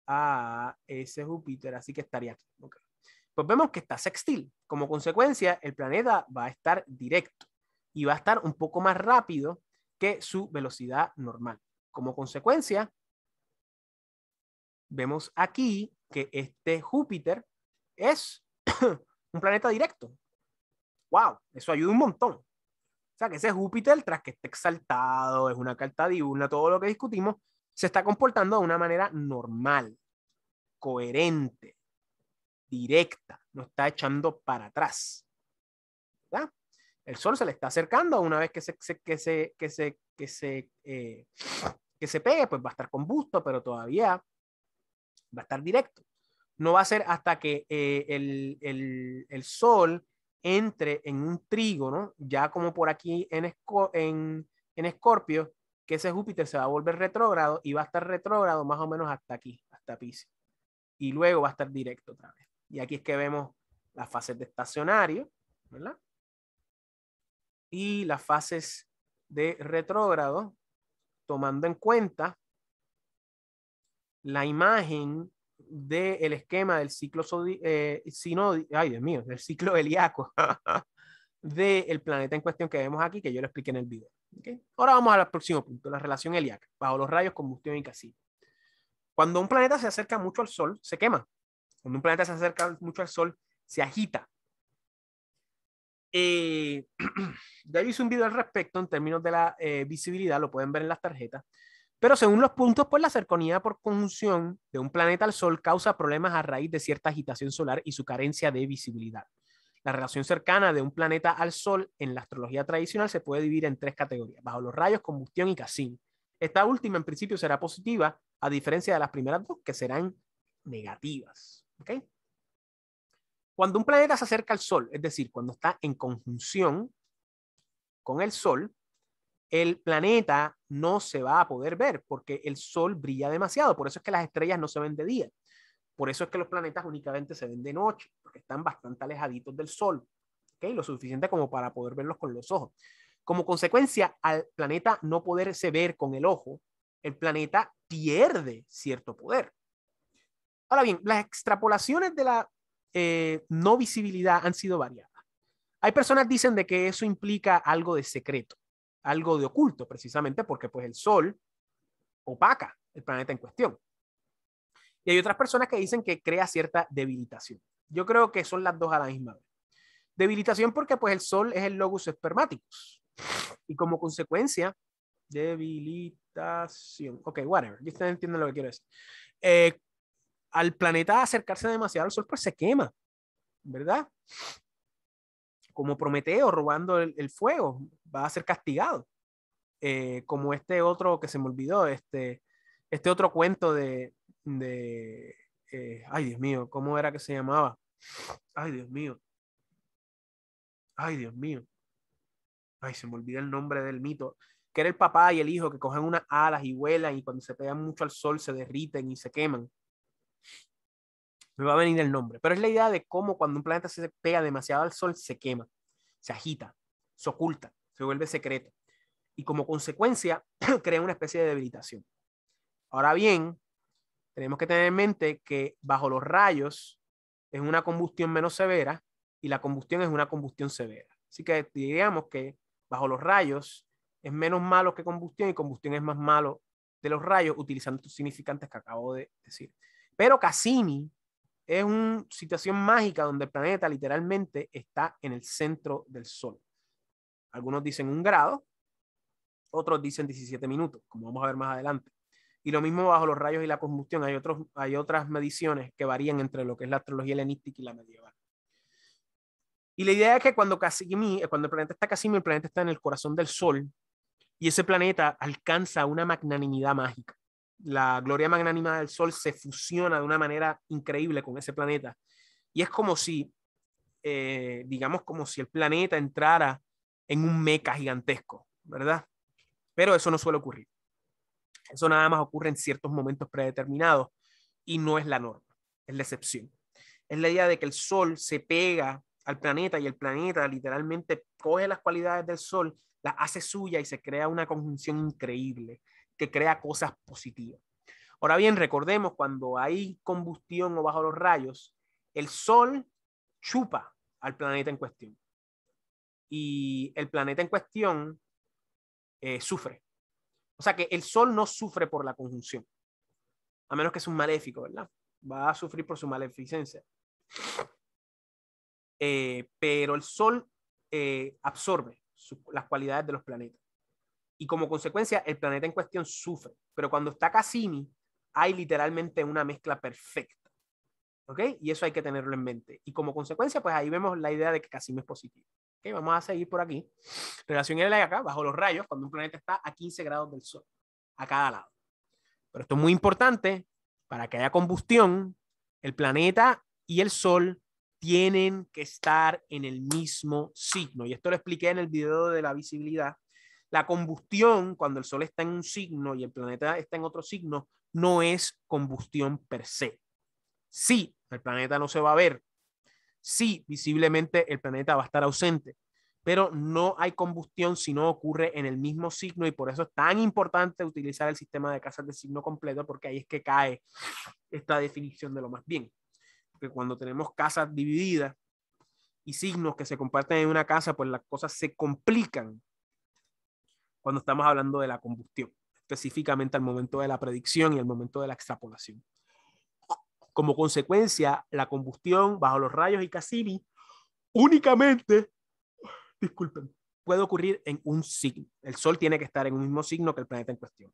a ese Júpiter, así que estaría aquí. Pues vemos que está sextil. Como consecuencia, el planeta va a estar directo y va a estar un poco más rápido que su velocidad normal. Como consecuencia, vemos aquí que este Júpiter es (coughs) un planeta directo. ¡Wow! Eso ayuda un montón. O sea, que ese Júpiter, tras que esté exaltado, es una carta diurna, todo lo que discutimos, se está comportando de una manera normal, coherente, directa, no está echando para atrás. El sol se le está acercando, una vez que se, que se, que se, que se, que se eh, pegue, pues va a estar combusto, pero todavía va a estar directo. No va a ser hasta que eh, el, sol entre en un trígono, ya como por aquí en, en, en Escorpio, que ese Júpiter se va a volver retrógrado y va a estar retrógrado más o menos hasta aquí, hasta Pisces. Y luego va a estar directo otra vez. Y aquí es que vemos las fases de estacionario, ¿verdad? Y las fases de retrógrado, tomando en cuenta la imagen del esquema del ciclo eh, ay Dios mío, del ciclo heliaco, (laughs) del planeta en cuestión que vemos aquí, que yo lo expliqué en el video. ¿okay? Ahora vamos al próximo punto, la relación heliac. bajo los rayos, combustión y casilla. Cuando un planeta se acerca mucho al Sol, se quema. Cuando un planeta se acerca mucho al Sol, se agita. Eh, (clears throat) ya hice un video al respecto en términos de la eh, visibilidad, lo pueden ver en las tarjetas. Pero según los puntos, pues la cercanía por conjunción de un planeta al Sol causa problemas a raíz de cierta agitación solar y su carencia de visibilidad. La relación cercana de un planeta al Sol en la astrología tradicional se puede dividir en tres categorías, bajo los rayos, combustión y casino. Esta última en principio será positiva, a diferencia de las primeras dos que serán negativas. ¿okay? Cuando un planeta se acerca al Sol, es decir, cuando está en conjunción con el Sol, el planeta no se va a poder ver porque el Sol brilla demasiado. Por eso es que las estrellas no se ven de día. Por eso es que los planetas únicamente se ven de noche, porque están bastante alejaditos del Sol, ¿okay? lo suficiente como para poder verlos con los ojos. Como consecuencia, al planeta no poderse ver con el ojo, el planeta pierde cierto poder. Ahora bien, las extrapolaciones de la eh, no visibilidad han sido variadas. Hay personas que dicen de que eso implica algo de secreto, algo de oculto, precisamente porque pues el Sol opaca el planeta en cuestión. Y hay otras personas que dicen que crea cierta debilitación. Yo creo que son las dos a la misma vez. Debilitación porque pues el sol es el logos espermáticos. Y como consecuencia, debilitación. Ok, whatever. ustedes entienden lo que quiero decir. Eh, al planeta acercarse demasiado al sol, pues se quema, ¿verdad? Como Prometeo robando el, fuego, va a ser castigado. Eh, como este otro que se me olvidó, este, este otro cuento de, de, eh, ay Dios mío, ¿cómo era que se llamaba? Ay Dios mío, ay Dios mío, ay se me olvida el nombre del mito, que era el papá y el hijo que cogen unas alas y vuelan y cuando se pegan mucho al sol se derriten y se queman. Me va a venir el nombre, pero es la idea de cómo cuando un planeta se pega demasiado al sol se quema, se agita, se oculta, se vuelve secreto y como consecuencia (clears throat) crea una especie de debilitación. Ahora bien, tenemos que tener en mente que bajo los rayos es una combustión menos severa y la combustión es una combustión severa. Así que diríamos que bajo los rayos es menos malo que combustión y combustión es más malo de los rayos utilizando estos significantes que acabo de decir. Pero Cassini es una situación mágica donde el planeta literalmente está en el centro del Sol. Algunos dicen un grado, otros dicen 17 minutos, como vamos a ver más adelante. Y lo mismo bajo los rayos y la combustión. Hay, otros, hay otras mediciones que varían entre lo que es la astrología helenística y la medieval. Y la idea es que cuando, eh, cuando el planeta está Casimir, el planeta está en el corazón del Sol y ese planeta alcanza una magnanimidad mágica. La gloria magnánima del Sol se fusiona de una manera increíble con ese planeta. Y es como si, eh, digamos, como si el planeta entrara en un meca gigantesco, ¿verdad? Pero eso no suele ocurrir. Eso nada más ocurre en ciertos momentos predeterminados y no es la norma, es la excepción. Es la idea de que el sol se pega al planeta y el planeta literalmente coge las cualidades del sol, las hace suya y se crea una conjunción increíble que crea cosas positivas. Ahora bien, recordemos cuando hay combustión o bajo los rayos, el sol chupa al planeta en cuestión y el planeta en cuestión eh, sufre o sea que el Sol no sufre por la conjunción, a menos que es un maléfico, ¿verdad? Va a sufrir por su maleficencia. Eh, pero el Sol eh, absorbe las cualidades de los planetas. Y como consecuencia, el planeta en cuestión sufre. Pero cuando está Cassini, hay literalmente una mezcla perfecta. ¿Ok? Y eso hay que tenerlo en mente. Y como consecuencia, pues ahí vemos la idea de que Cassini es positivo vamos a seguir por aquí. Relación en acá, bajo los rayos, cuando un planeta está a 15 grados del Sol, a cada lado. Pero esto es muy importante, para que haya combustión, el planeta y el Sol tienen que estar en el mismo signo. Y esto lo expliqué en el video de la visibilidad. La combustión, cuando el Sol está en un signo y el planeta está en otro signo, no es combustión per se. Sí, el planeta no se va a ver, Sí, visiblemente el planeta va a estar ausente, pero no hay combustión si no ocurre en el mismo signo y por eso es tan importante utilizar el sistema de casas de signo completo porque ahí es que cae esta definición de lo más bien. que cuando tenemos casas divididas y signos que se comparten en una casa, pues las cosas se complican cuando estamos hablando de la combustión, específicamente al momento de la predicción y al momento de la extrapolación. Como consecuencia, la combustión bajo los rayos y Cassini únicamente, disculpen, puede ocurrir en un signo. El Sol tiene que estar en un mismo signo que el planeta en cuestión.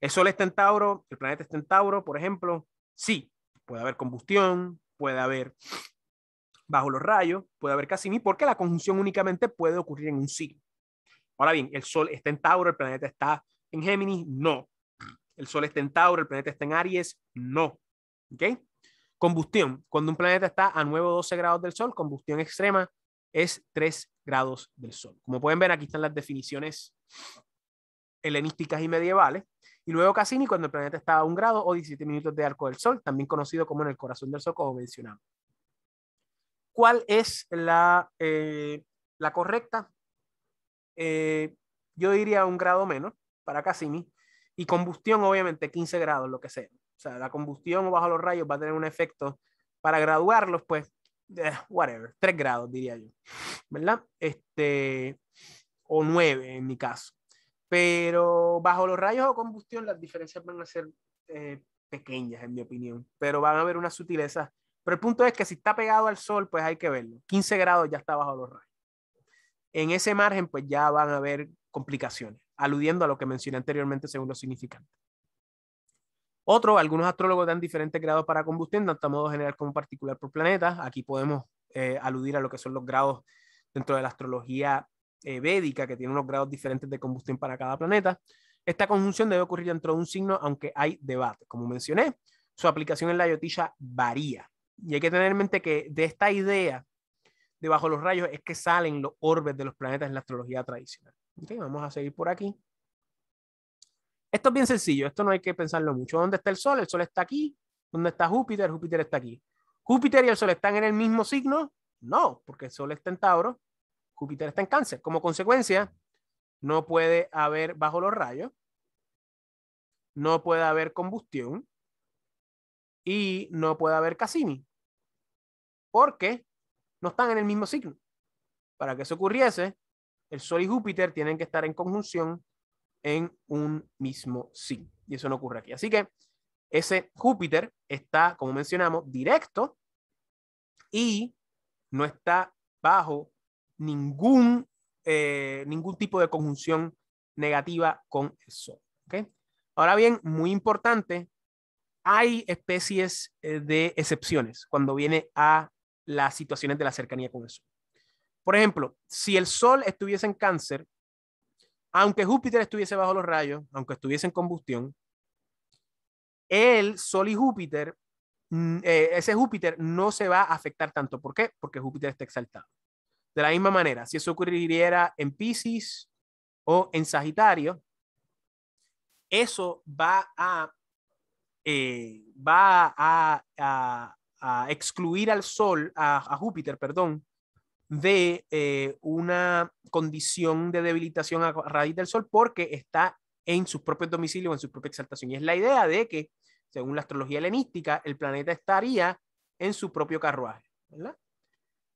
El Sol es tauro, el planeta es tauro, por ejemplo, sí, puede haber combustión, puede haber bajo los rayos, puede haber Cassini, porque la conjunción únicamente puede ocurrir en un signo. Ahora bien, el Sol está en Tauro, el planeta está en Géminis, no. El Sol está en Tauro, el planeta está en Aries, no. ¿Ok? Combustión. Cuando un planeta está a 9 o 12 grados del Sol, combustión extrema es 3 grados del Sol. Como pueden ver, aquí están las definiciones helenísticas y medievales. Y luego Cassini, cuando el planeta está a 1 grado o 17 minutos de arco del Sol, también conocido como en el corazón del Sol, como mencionamos. ¿Cuál es la, eh, correcta? Eh, yo diría un grado menos para Cassini. Y combustión, obviamente, 15 grados, lo que sea. O sea, la combustión o bajo los rayos va a tener un efecto. Para graduarlos, pues, eh, whatever, 3 grados diría yo, ¿verdad? Este, o 9 en mi caso. Pero bajo los rayos o combustión las diferencias van a ser eh, pequeñas, en mi opinión, pero van a haber una sutileza. Pero el punto es que si está pegado al sol, pues hay que verlo. 15 grados ya está bajo los rayos. En ese margen, pues ya van a haber complicaciones, aludiendo a lo que mencioné anteriormente según los significantes. Otro, algunos astrólogos dan diferentes grados para combustión, tanto a modo general como particular por planeta. Aquí podemos eh, aludir a lo que son los grados dentro de la astrología eh, védica, que tiene unos grados diferentes de combustión para cada planeta. Esta conjunción debe ocurrir dentro de un signo, aunque hay debate. Como mencioné, su aplicación en la yotilla varía. Y hay que tener en mente que de esta idea de bajo los rayos es que salen los orbes de los planetas en la astrología tradicional. vamos a seguir por aquí. Esto es bien sencillo, esto no hay que pensarlo mucho. ¿Dónde está el Sol? El Sol está aquí. ¿Dónde está Júpiter? Júpiter está aquí. ¿Júpiter y el Sol están en el mismo signo? No, porque el Sol está en Tauro, Júpiter está en Cáncer. Como consecuencia, no puede haber bajo los rayos, no puede haber combustión y no puede haber Cassini, porque no están en el mismo signo. Para que eso ocurriese, el Sol y Júpiter tienen que estar en conjunción en un mismo sí. Y eso no ocurre aquí. Así que ese Júpiter está, como mencionamos, directo y no está bajo ningún, eh, ningún tipo de conjunción negativa con el Sol. ¿okay? Ahora bien, muy importante, hay especies eh, de excepciones cuando viene a las situaciones de la cercanía con el Sol. Por ejemplo, si el Sol estuviese en cáncer, aunque Júpiter estuviese bajo los rayos, aunque estuviese en combustión, el Sol y Júpiter, mm, eh, ese Júpiter no se va a afectar tanto. ¿Por qué? Porque Júpiter está exaltado. De la misma manera, si eso ocurriera en Pisces o en Sagitario, eso va a, eh, va a, excluir al Sol, a Júpiter, perdón, de eh, una condición de debilitación a raíz del sol porque está en sus propios domicilios, en su propia exaltación. Y es la idea de que, según la astrología helenística, el planeta estaría en su propio carruaje.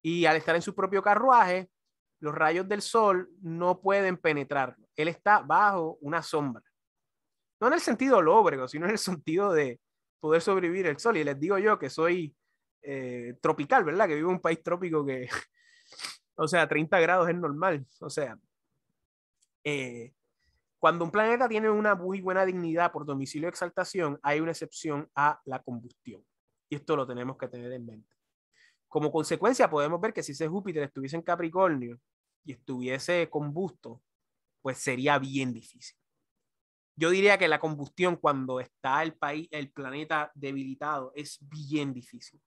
Y al estar en su propio carruaje, los rayos del sol no pueden penetrarlo. Él está bajo una sombra. No en el sentido lóbrego, sino en el sentido de poder sobrevivir el sol. Y les digo yo que soy eh, tropical, ¿verdad? Que vivo en un país trópico que o sea, 30 grados es normal. O sea, eh, cuando un planeta tiene una muy buena dignidad por domicilio de exaltación, hay una excepción a la combustión. Y esto lo tenemos que tener en mente. Como consecuencia, podemos ver que si ese Júpiter estuviese en Capricornio y estuviese combusto, pues sería bien difícil. Yo diría que la combustión cuando está el país, el planeta debilitado, es bien difícil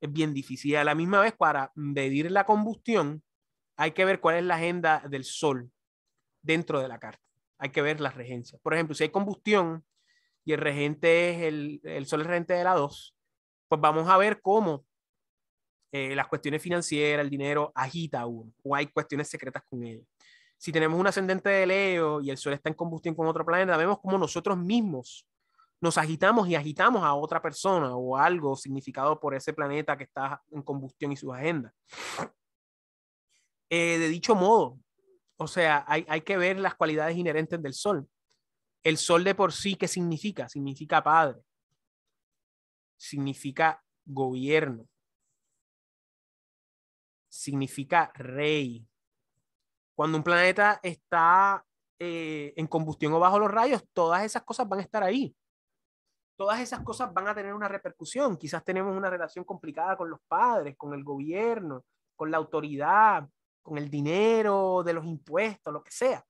es bien difícil. a la misma vez, para medir la combustión, hay que ver cuál es la agenda del Sol dentro de la carta. Hay que ver las regencias. Por ejemplo, si hay combustión y el regente es el, el Sol es regente de la 2, pues vamos a ver cómo eh, las cuestiones financieras, el dinero, agita uno o hay cuestiones secretas con él Si tenemos un ascendente de Leo y el Sol está en combustión con otro planeta, vemos cómo nosotros mismos nos agitamos y agitamos a otra persona o algo significado por ese planeta que está en combustión y su agenda. Eh, de dicho modo, o sea, hay, que ver las cualidades inherentes del sol. El sol de por sí, ¿qué significa? Significa padre, significa gobierno, significa rey. Cuando un planeta está eh, en combustión o bajo los rayos, todas esas cosas van a estar ahí todas esas cosas van a tener una repercusión. Quizás tenemos una relación complicada con los padres, con el gobierno, con la autoridad, con el dinero, de los impuestos, lo que sea.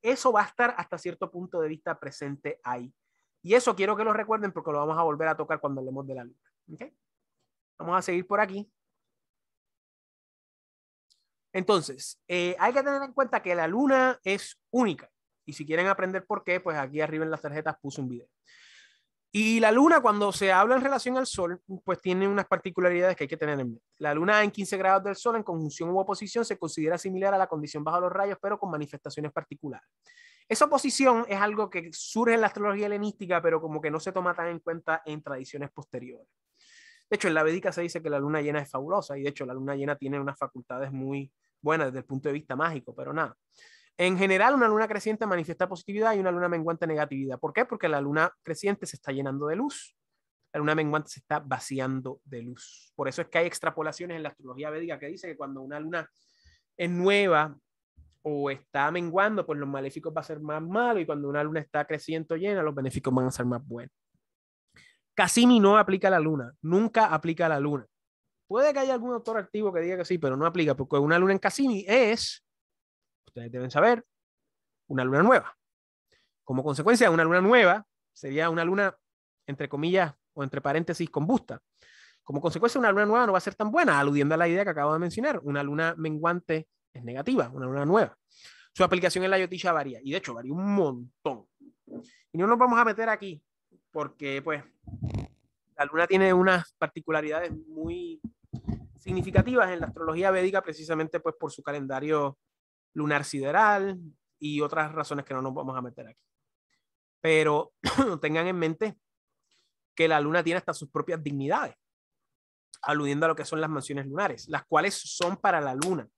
Eso va a estar hasta cierto punto de vista presente ahí. Y eso quiero que lo recuerden porque lo vamos a volver a tocar cuando hablemos de la luna. Vamos a seguir por aquí. Entonces, eh, hay que tener en cuenta que la luna es única. Y si quieren aprender por qué, pues aquí arriba en las tarjetas puse un video. Y la luna, cuando se habla en relación al sol, pues tiene unas particularidades que hay que tener en mente. La luna en 15 grados del sol, en conjunción u oposición, se considera similar a la condición bajo los rayos, pero con manifestaciones particulares. Esa oposición es algo que surge en la astrología helenística, pero como que no se toma tan en cuenta en tradiciones posteriores. De hecho, en la védica se dice que la luna llena es fabulosa, y de hecho la luna llena tiene unas facultades muy buenas desde el punto de vista mágico, pero nada. En general, una luna creciente manifiesta positividad y una luna menguante negatividad. ¿Por qué? Porque la luna creciente se está llenando de luz. La luna menguante se está vaciando de luz. Por eso es que hay extrapolaciones en la astrología védica que dice que cuando una luna es nueva o está menguando, pues los maléficos va a ser más malos y cuando una luna está creciendo llena, los benéficos van a ser más buenos. Cassini no aplica la luna, nunca aplica la luna. Puede que haya algún autor activo que diga que sí, pero no aplica, porque una luna en Cassini es ustedes deben saber, una luna nueva. Como consecuencia una luna nueva, sería una luna, entre comillas, o entre paréntesis, combusta. Como consecuencia, una luna nueva no va a ser tan buena, aludiendo a la idea que acabo de mencionar. Una luna menguante es negativa, una luna nueva. Su aplicación en la IoT varía, y de hecho varía un montón. Y no nos vamos a meter aquí, porque pues la luna tiene unas particularidades muy significativas en la astrología védica, precisamente pues por su calendario lunar sideral y otras razones que no nos vamos a meter aquí. Pero (clears throat) tengan en mente que la luna tiene hasta sus propias dignidades, aludiendo a lo que son las mansiones lunares, las cuales son para la luna.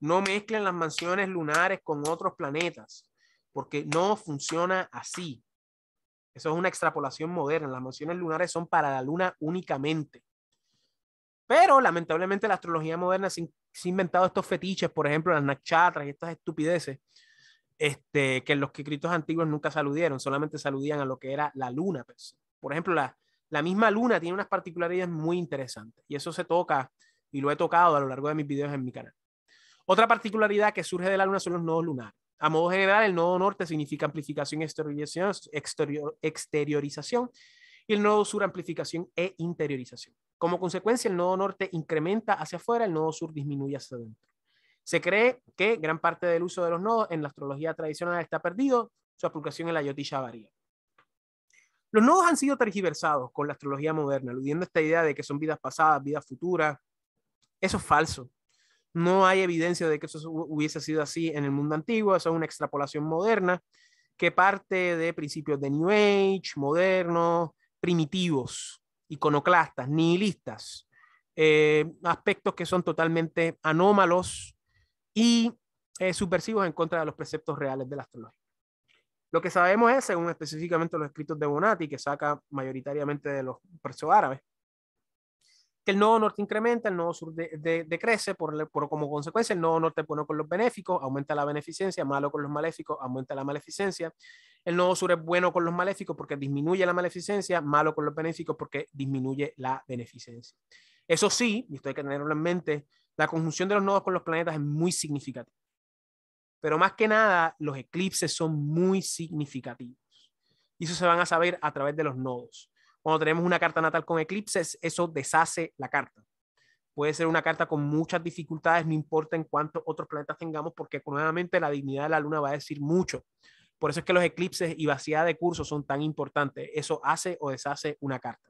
No mezclen las mansiones lunares con otros planetas, porque no funciona así. Eso es una extrapolación moderna. Las mansiones lunares son para la luna únicamente. Pero lamentablemente la astrología moderna sin se inventado estos fetiches, por ejemplo, las nachatras y estas estupideces, este, que los escritos antiguos nunca saludieron, solamente saludían a lo que era la luna. Pues. Por ejemplo, la, la misma luna tiene unas particularidades muy interesantes y eso se toca y lo he tocado a lo largo de mis videos en mi canal. Otra particularidad que surge de la luna son los nodos lunares. A modo general, el nodo norte significa amplificación exteriorización, exterior, exteriorización y el nodo sur amplificación e interiorización. Como consecuencia, el nodo norte incrementa hacia afuera, el nodo sur disminuye hacia adentro. Se cree que gran parte del uso de los nodos en la astrología tradicional está perdido, su aplicación en la yotilla varía. Los nodos han sido tergiversados con la astrología moderna, aludiendo a esta idea de que son vidas pasadas, vidas futuras. Eso es falso. No hay evidencia de que eso hubiese sido así en el mundo antiguo, eso es una extrapolación moderna que parte de principios de New Age, modernos, primitivos iconoclastas, nihilistas, eh, aspectos que son totalmente anómalos y eh, subversivos en contra de los preceptos reales de la astrología. Lo que sabemos es, según específicamente los escritos de Bonatti, que saca mayoritariamente de los persos árabes, el nodo norte incrementa, el nodo sur decrece, por, como consecuencia el nodo norte es bueno con los benéficos, aumenta la beneficencia, malo con los maléficos, aumenta la maleficencia. El nodo sur es bueno con los maléficos porque disminuye la maleficencia, malo con los benéficos porque disminuye la beneficencia. Eso sí, y esto hay que tenerlo en mente, la conjunción de los nodos con los planetas es muy significativa. Pero más que nada, los eclipses son muy significativos. Y eso se van a saber a través de los nodos. Cuando tenemos una carta natal con eclipses, eso deshace la carta. Puede ser una carta con muchas dificultades, no importa en cuántos otros planetas tengamos, porque nuevamente la dignidad de la luna va a decir mucho. Por eso es que los eclipses y vaciada de curso son tan importantes. Eso hace o deshace una carta.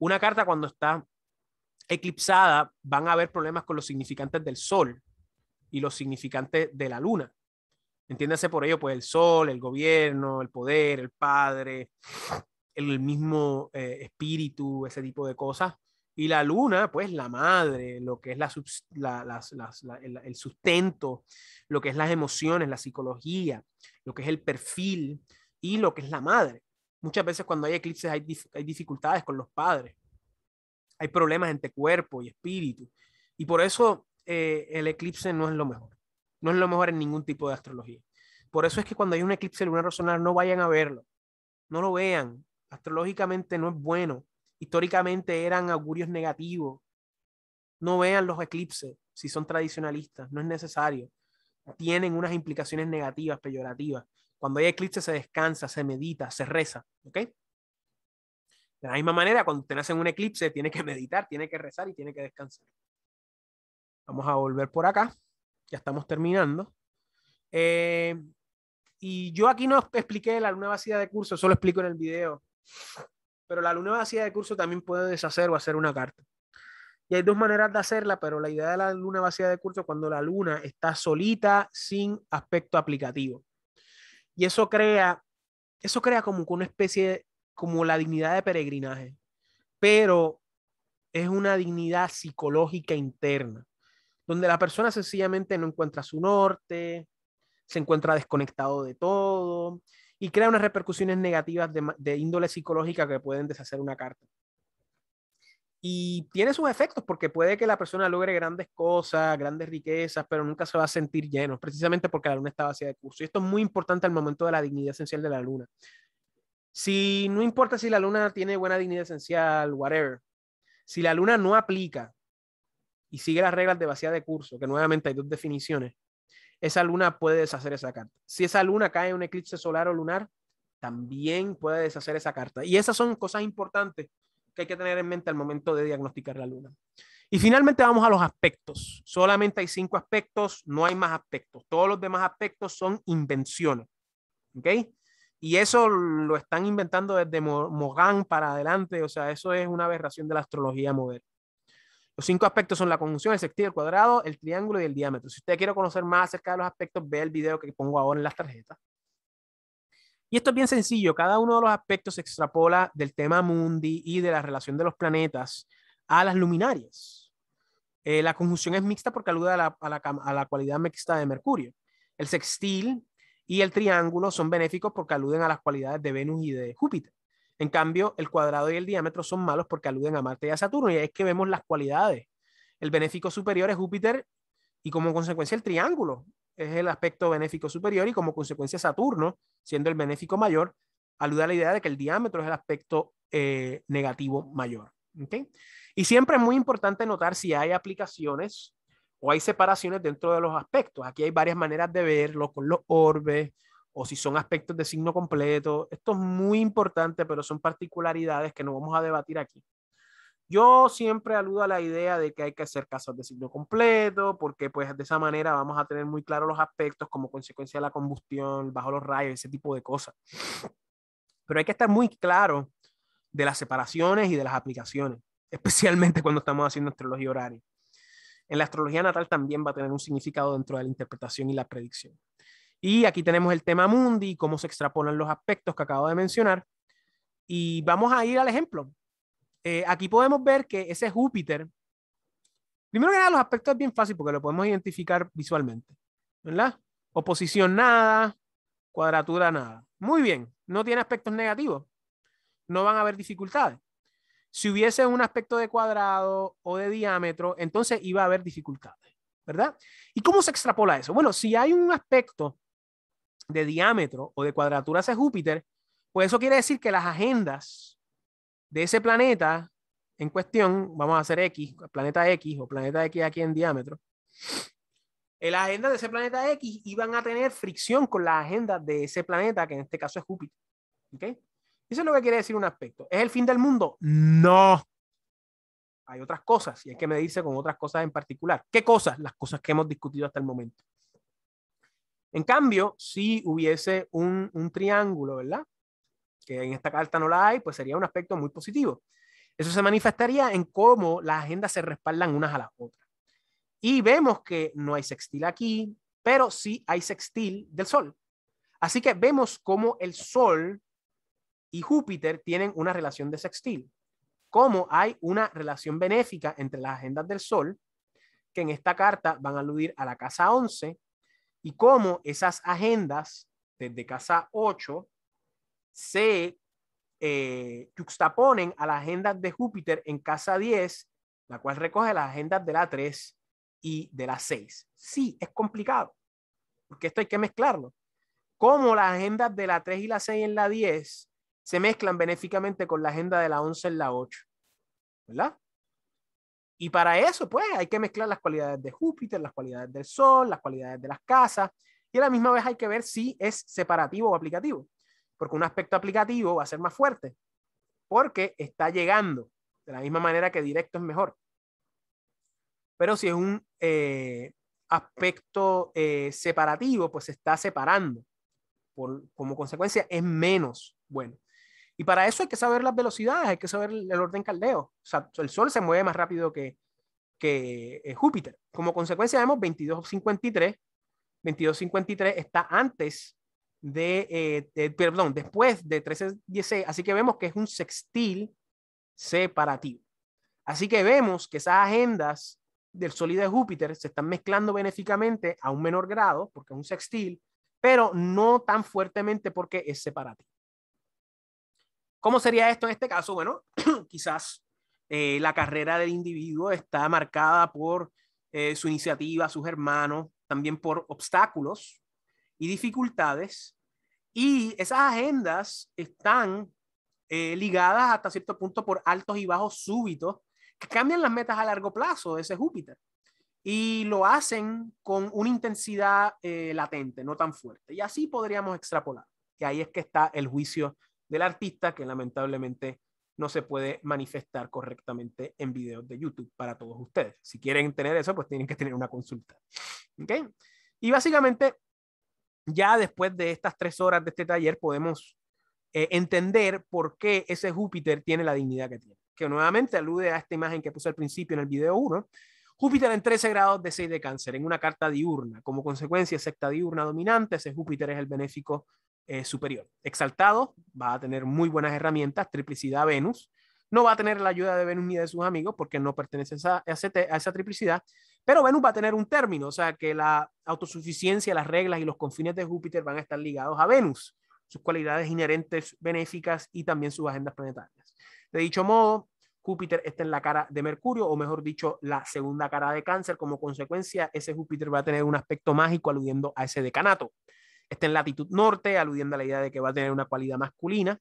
Una carta cuando está eclipsada, van a haber problemas con los significantes del Sol y los significantes de la Luna. Entiéndase por ello, pues el Sol, el gobierno, el poder, el Padre, el mismo eh, espíritu, ese tipo de cosas. Y la luna, pues la madre, lo que es la, el, sustento, lo que es las emociones, la psicología, lo que es el perfil y lo que es la madre. Muchas veces cuando hay eclipses hay, dificultades con los padres, hay problemas entre cuerpo y espíritu. Y por eso eh, el eclipse no es lo mejor, no es lo mejor en ningún tipo de astrología. Por eso es que cuando hay un eclipse lunar o no vayan a verlo, no lo vean, astrológicamente no es bueno. Históricamente eran augurios negativos. No vean los eclipses si son tradicionalistas, no es necesario. Tienen unas implicaciones negativas, peyorativas. Cuando hay eclipse se descansa, se medita, se reza, ¿ok? De la misma manera, cuando te nace un eclipse, tiene que meditar, tiene que rezar y tiene que descansar. Vamos a volver por acá. Ya estamos terminando. Eh, y yo aquí no expliqué la nueva vacía de curso, solo explico en el video. Pero la luna vacía de curso también puede deshacer o hacer una carta. Y hay dos maneras de hacerla, pero la idea de la luna vacía de curso cuando la luna está solita, sin aspecto aplicativo. Y eso crea, eso crea como una especie, como la dignidad de peregrinaje, pero es una dignidad psicológica interna, donde la persona sencillamente no encuentra su norte, se encuentra desconectado de todo, y crea unas repercusiones negativas de, índole psicológica que pueden deshacer una carta. Y tiene sus efectos porque puede que la persona logre grandes cosas, grandes riquezas, pero nunca se va a sentir lleno, precisamente porque la luna está vacía de curso. Y esto es muy importante al momento de la dignidad esencial de la luna. Si no importa si la luna tiene buena dignidad esencial, whatever, si la luna no aplica y sigue las reglas de vacía de curso, que nuevamente hay dos definiciones, esa luna puede deshacer esa carta. Si esa luna cae en un eclipse solar o lunar, también puede deshacer esa carta. Y esas son cosas importantes que hay que tener en mente al momento de diagnosticar la luna. Y finalmente vamos a los aspectos. Solamente hay cinco aspectos, no hay más aspectos. Todos los demás aspectos son invenciones. ¿Ok? Y eso lo están inventando desde Morgan para adelante. O sea, eso es una aberración de la astrología moderna. Los cinco aspectos son la conjunción, el sextil, el cuadrado, el triángulo y el diámetro. Si usted quiere conocer más acerca de los aspectos, ve el video que pongo ahora en las tarjetas. Y esto es bien sencillo. Cada uno de los aspectos se extrapola del tema mundi y de la relación de los planetas a las luminarias. Eh, la conjunción es mixta porque alude a la, a la cualidad mixta de Mercurio. El sextil y el triángulo son benéficos porque aluden a las cualidades de Venus y de Júpiter. En cambio, el cuadrado y el diámetro son malos porque aluden a Marte y a Saturno, y es que vemos las cualidades. El benéfico superior es Júpiter y como consecuencia el triángulo es el aspecto benéfico superior y como consecuencia Saturno, siendo el benéfico mayor, alude a la idea de que el diámetro es el aspecto eh, negativo mayor. Y siempre es muy importante notar si hay aplicaciones o hay separaciones dentro de los aspectos. Aquí hay varias maneras de verlo con los orbes, o si son aspectos de signo completo. Esto es muy importante, pero son particularidades que no vamos a debatir aquí. Yo siempre aludo a la idea de que hay que hacer casos de signo completo, porque pues de esa manera vamos a tener muy claros los aspectos como consecuencia de la combustión, bajo los rayos, ese tipo de cosas. Pero hay que estar muy claro de las separaciones y de las aplicaciones, (laughs) especialmente cuando estamos haciendo astrología horaria. En la astrología natal también va a tener un significado dentro de la interpretación y la predicción. Y aquí tenemos el tema mundi, cómo se extrapolan los aspectos que acabo de mencionar. Y vamos a ir al ejemplo. Eh, aquí podemos ver que ese Júpiter, primero que nada, los aspectos es bien fácil porque lo podemos identificar visualmente, ¿verdad? Oposición nada, cuadratura nada. Muy bien, no tiene aspectos negativos, no van a haber dificultades. Si hubiese un aspecto de cuadrado o de diámetro, entonces iba a haber dificultades, ¿verdad? ¿Y cómo se extrapola eso? Bueno, si hay un aspecto de diámetro o de cuadratura hacia Júpiter, pues eso quiere decir que las agendas de ese planeta en cuestión, vamos a hacer X, planeta X o planeta X aquí en diámetro, eh, las agendas de ese planeta X iban a tener fricción con las agendas de ese planeta, que en este caso es Júpiter. ¿ok? Eso es lo que quiere decir un aspecto. ¿Es el fin del mundo? No. Hay otras cosas y hay que medirse con otras cosas en particular. ¿Qué cosas? Las cosas que hemos discutido hasta el momento. En cambio, si hubiese un, un triángulo, ¿verdad? Que en esta carta no la hay, pues sería un aspecto muy positivo. Eso se manifestaría en cómo las agendas se respaldan unas a las otras. Y vemos que no hay sextil aquí, pero sí hay sextil del Sol. Así que vemos cómo el Sol y Júpiter tienen una relación de sextil, cómo hay una relación benéfica entre las agendas del Sol, que en esta carta van a aludir a la casa 11 y cómo esas agendas desde Casa 8 se eh, juxtaponen a las agendas de Júpiter en Casa 10, la cual recoge las agendas de la 3 y de la 6. Sí, es complicado, porque esto hay que mezclarlo. Cómo las agendas de la 3 y la 6 en la 10 se mezclan benéficamente con la agenda de la 11 en la 8. ¿Verdad? Y para eso, pues, hay que mezclar las cualidades de Júpiter, las cualidades del Sol, las cualidades de las casas, y a la misma vez hay que ver si es separativo o aplicativo, porque un aspecto aplicativo va a ser más fuerte, porque está llegando, de la misma manera que directo es mejor. Pero si es un eh, aspecto eh, separativo, pues está separando. Por, como consecuencia, es menos bueno. Y para eso hay que saber las velocidades, hay que saber el, orden caldeo. O sea, el Sol se mueve más rápido que, que eh, Júpiter. Como consecuencia vemos 2253. 2253 está antes de, eh, de, perdón, después de 1316, así que vemos que es un sextil separativo. Así que vemos que esas agendas del Sol y de Júpiter se están mezclando benéficamente a un menor grado, porque es un sextil, pero no tan fuertemente porque es separativo. ¿Cómo sería esto en este caso? Bueno, (clears throat) quizás eh, la carrera del individuo está marcada por eh, su iniciativa, sus hermanos, también por obstáculos y dificultades. Y esas agendas están eh, ligadas hasta cierto punto por altos y bajos súbitos que cambian las metas a largo plazo de ese Júpiter. Y lo hacen con una intensidad latente, no tan fuerte. Y así podríamos extrapolar. que ahí es que está el juicio del artista que lamentablemente no se puede manifestar correctamente en videos de YouTube para todos ustedes. Si quieren tener eso, pues tienen que tener una consulta. ¿Okay? Y básicamente, ya después de estas tres horas de este taller, podemos eh, entender por qué ese Júpiter tiene la dignidad que tiene. Que nuevamente alude a esta imagen que puse al principio en el video 1. Júpiter en 13 grados de 6 de cáncer, en una carta diurna. Como consecuencia, secta diurna dominante, ese Júpiter es el benéfico eh, superior. Exaltado va a tener muy buenas herramientas, triplicidad Venus. No va a tener la ayuda de Venus ni de sus amigos porque no pertenece a esa, a esa triplicidad, pero Venus va a tener un término, o sea que la autosuficiencia, las reglas y los confines de Júpiter van a estar ligados a Venus, sus cualidades inherentes benéficas y también sus agendas planetarias. De dicho modo, Júpiter está en la cara de Mercurio, o mejor dicho, la segunda cara de cáncer. Como consecuencia, ese Júpiter va a tener un aspecto mágico aludiendo a ese decanato. Está en latitud norte, aludiendo a la idea de que va a tener una cualidad masculina.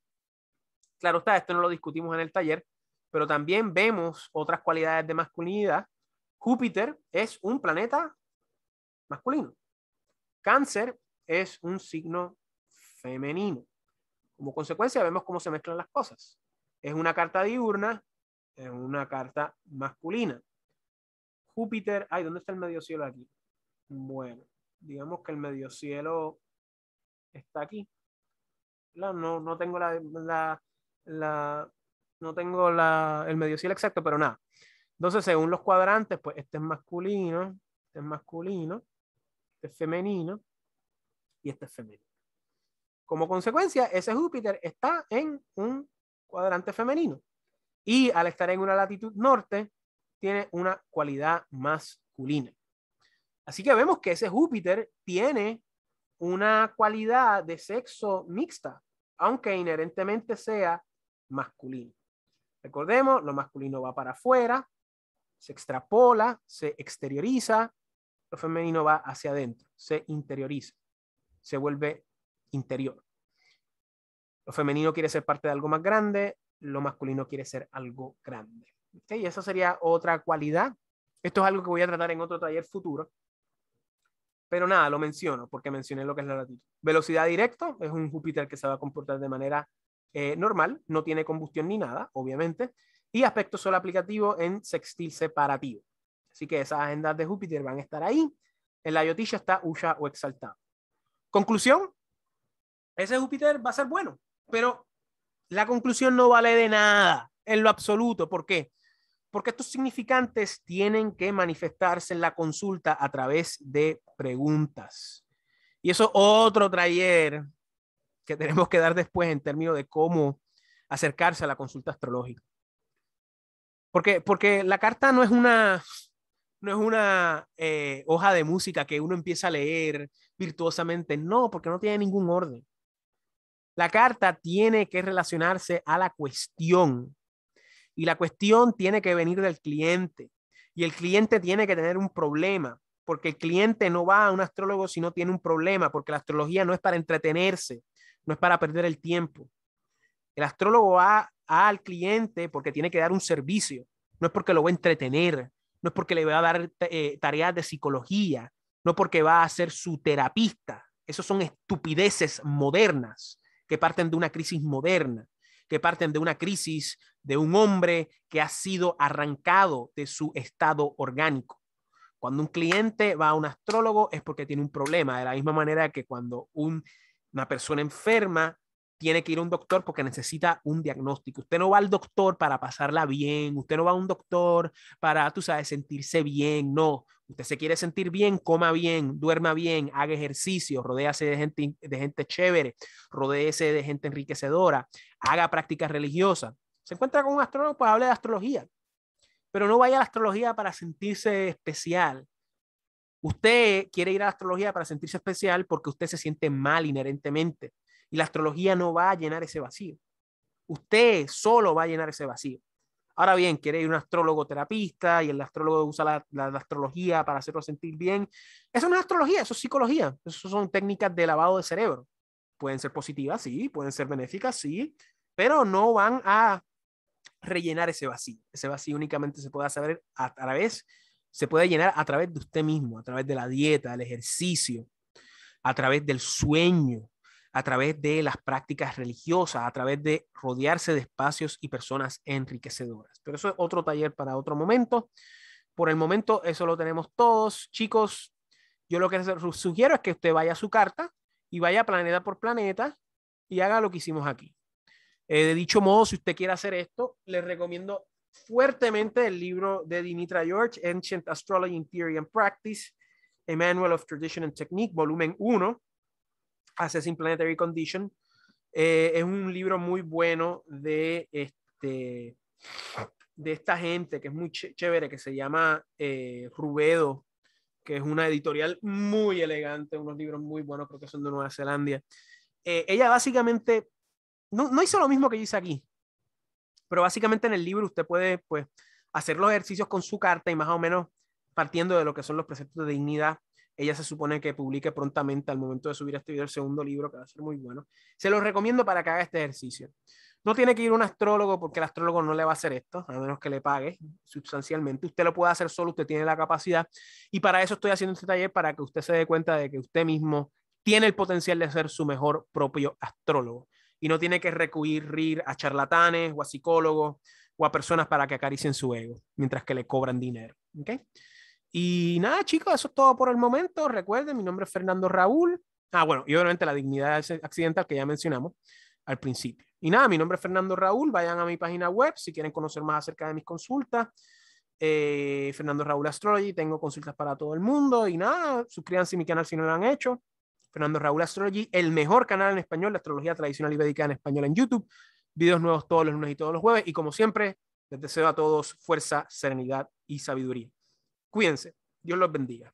Claro está, esto no lo discutimos en el taller, pero también vemos otras cualidades de masculinidad. Júpiter es un planeta masculino. Cáncer es un signo femenino. Como consecuencia, vemos cómo se mezclan las cosas. Es una carta diurna, es una carta masculina. Júpiter, ay, ¿dónde está el medio cielo aquí? Bueno, digamos que el medio cielo está aquí. No, tengo la, no tengo la, el cielo exacto, pero nada. Entonces, según los cuadrantes, pues este es masculino, este es masculino, este es femenino y este es femenino. Como consecuencia, ese Júpiter está en un cuadrante femenino y al estar en una latitud norte, tiene una cualidad masculina. Así que vemos que ese Júpiter tiene una cualidad de sexo mixta, aunque inherentemente sea masculino. Recordemos, lo masculino va para afuera, se extrapola, se exterioriza, lo femenino va hacia adentro, se interioriza, se vuelve interior. Lo femenino quiere ser parte de algo más grande, lo masculino quiere ser algo grande. ¿Okay? Y esa sería otra cualidad. Esto es algo que voy a tratar en otro taller futuro, pero nada, lo menciono porque mencioné lo que es la latitud. Velocidad directo, es un Júpiter que se va a comportar de manera eh, normal, no tiene combustión ni nada, obviamente. Y aspecto solo aplicativo en sextil separativo. Así que esas agendas de Júpiter van a estar ahí. En la Yotilla está Usha o exaltado. Conclusión: ese Júpiter va a ser bueno, pero la conclusión no vale de nada en lo absoluto. ¿Por qué? porque estos significantes tienen que manifestarse en la consulta a través de preguntas. Y eso otro taller que tenemos que dar después en términos de cómo acercarse a la consulta astrológica. Porque, la carta no es una, no es una eh, hoja de música que uno empieza a leer virtuosamente, no, porque no tiene ningún orden. La carta tiene que relacionarse a la cuestión y la cuestión tiene que venir del cliente. Y el cliente tiene que tener un problema, porque el cliente no va a un astrólogo si no tiene un problema, porque la astrología no es para entretenerse, no es para perder el tiempo. El astrólogo va al cliente porque tiene que dar un servicio, no es porque lo va a entretener, no es porque le va a dar eh, tareas de psicología, no porque va a ser su terapista. Esos son estupideces modernas que parten de una crisis moderna que parten de una crisis de un hombre que ha sido arrancado de su estado orgánico. Cuando un cliente va a un astrólogo es porque tiene un problema, de la misma manera que cuando una persona enferma tiene que ir a un doctor porque necesita un diagnóstico. Usted no va al doctor para pasarla bien, usted no va a un doctor para, tú sabes, sentirse bien, no. Usted se quiere sentir bien, coma bien, duerma bien, haga ejercicio, rodéase de gente, de gente chévere, rodéese de gente enriquecedora, haga prácticas religiosas. Se encuentra con un astrólogo, pues hable de astrología, pero no vaya a la astrología para sentirse especial. Usted quiere ir a la astrología para sentirse especial porque usted se siente mal inherentemente. Y la astrología no va a llenar ese vacío. Usted solo va a llenar ese vacío. Ahora bien, quiere ir un astrólogo terapista y el astrólogo usa la, astrología para hacerlo sentir bien. Eso no es astrología, eso es psicología. Eso son técnicas de lavado de cerebro. Pueden ser positivas, sí, pueden ser benéficas, sí, pero no van a rellenar ese vacío. Ese vacío únicamente se puede saber a través, se puede llenar a través de usted mismo, a través de la dieta, del ejercicio, a través del sueño, a través de las prácticas religiosas, a través de rodearse de espacios y personas enriquecedoras. Pero eso es otro taller para otro momento. Por el momento, eso lo tenemos todos. Chicos, yo lo que sugiero es que usted vaya a su carta y vaya planeta por planeta y haga lo que hicimos aquí. Eh, de dicho modo, si usted quiere hacer esto, le recomiendo fuertemente el libro de Dimitra George, Ancient Astrology in Theory and Practice, emmanuel of Tradition and Technique, volumen 1. Assessing Planetary Condition. Eh, es un libro muy bueno de, este, de esta gente que es muy chévere, que se llama eh, Rubedo, que es una editorial muy elegante, unos libros muy buenos, creo que son de Nueva Zelanda. Eh, ella básicamente, no, no hizo lo mismo que yo hice aquí, pero básicamente en el libro usted puede pues, hacer los ejercicios con su carta y más o menos partiendo de lo que son los preceptos de dignidad ella se supone que publique prontamente al momento de subir este video el segundo libro, que va a ser muy bueno. Se lo recomiendo para que haga este ejercicio. No tiene que ir un astrólogo porque el astrólogo no le va a hacer esto, a menos que le pague sustancialmente. Usted lo puede hacer solo, usted tiene la capacidad. Y para eso estoy haciendo este taller, para que usted se dé cuenta de que usted mismo tiene el potencial de ser su mejor propio astrólogo. Y no tiene que recurrir a charlatanes o a psicólogos o a personas para que acaricien su ego mientras que le cobran dinero. ¿okay? Y nada, chicos, eso es todo por el momento. Recuerden, mi nombre es Fernando Raúl. Ah, bueno, y obviamente la dignidad accidental que ya mencionamos al principio. Y nada, mi nombre es Fernando Raúl. Vayan a mi página web si quieren conocer más acerca de mis consultas. Eh, Fernando Raúl Astrology, tengo consultas para todo el mundo. Y nada, suscríbanse a mi canal si no lo han hecho. Fernando Raúl Astrology, el mejor canal en español la astrología tradicional y védica en español en YouTube. Videos nuevos todos los lunes y todos los jueves. Y como siempre, les deseo a todos fuerza, serenidad y sabiduría. Cuídense. Dios los bendiga.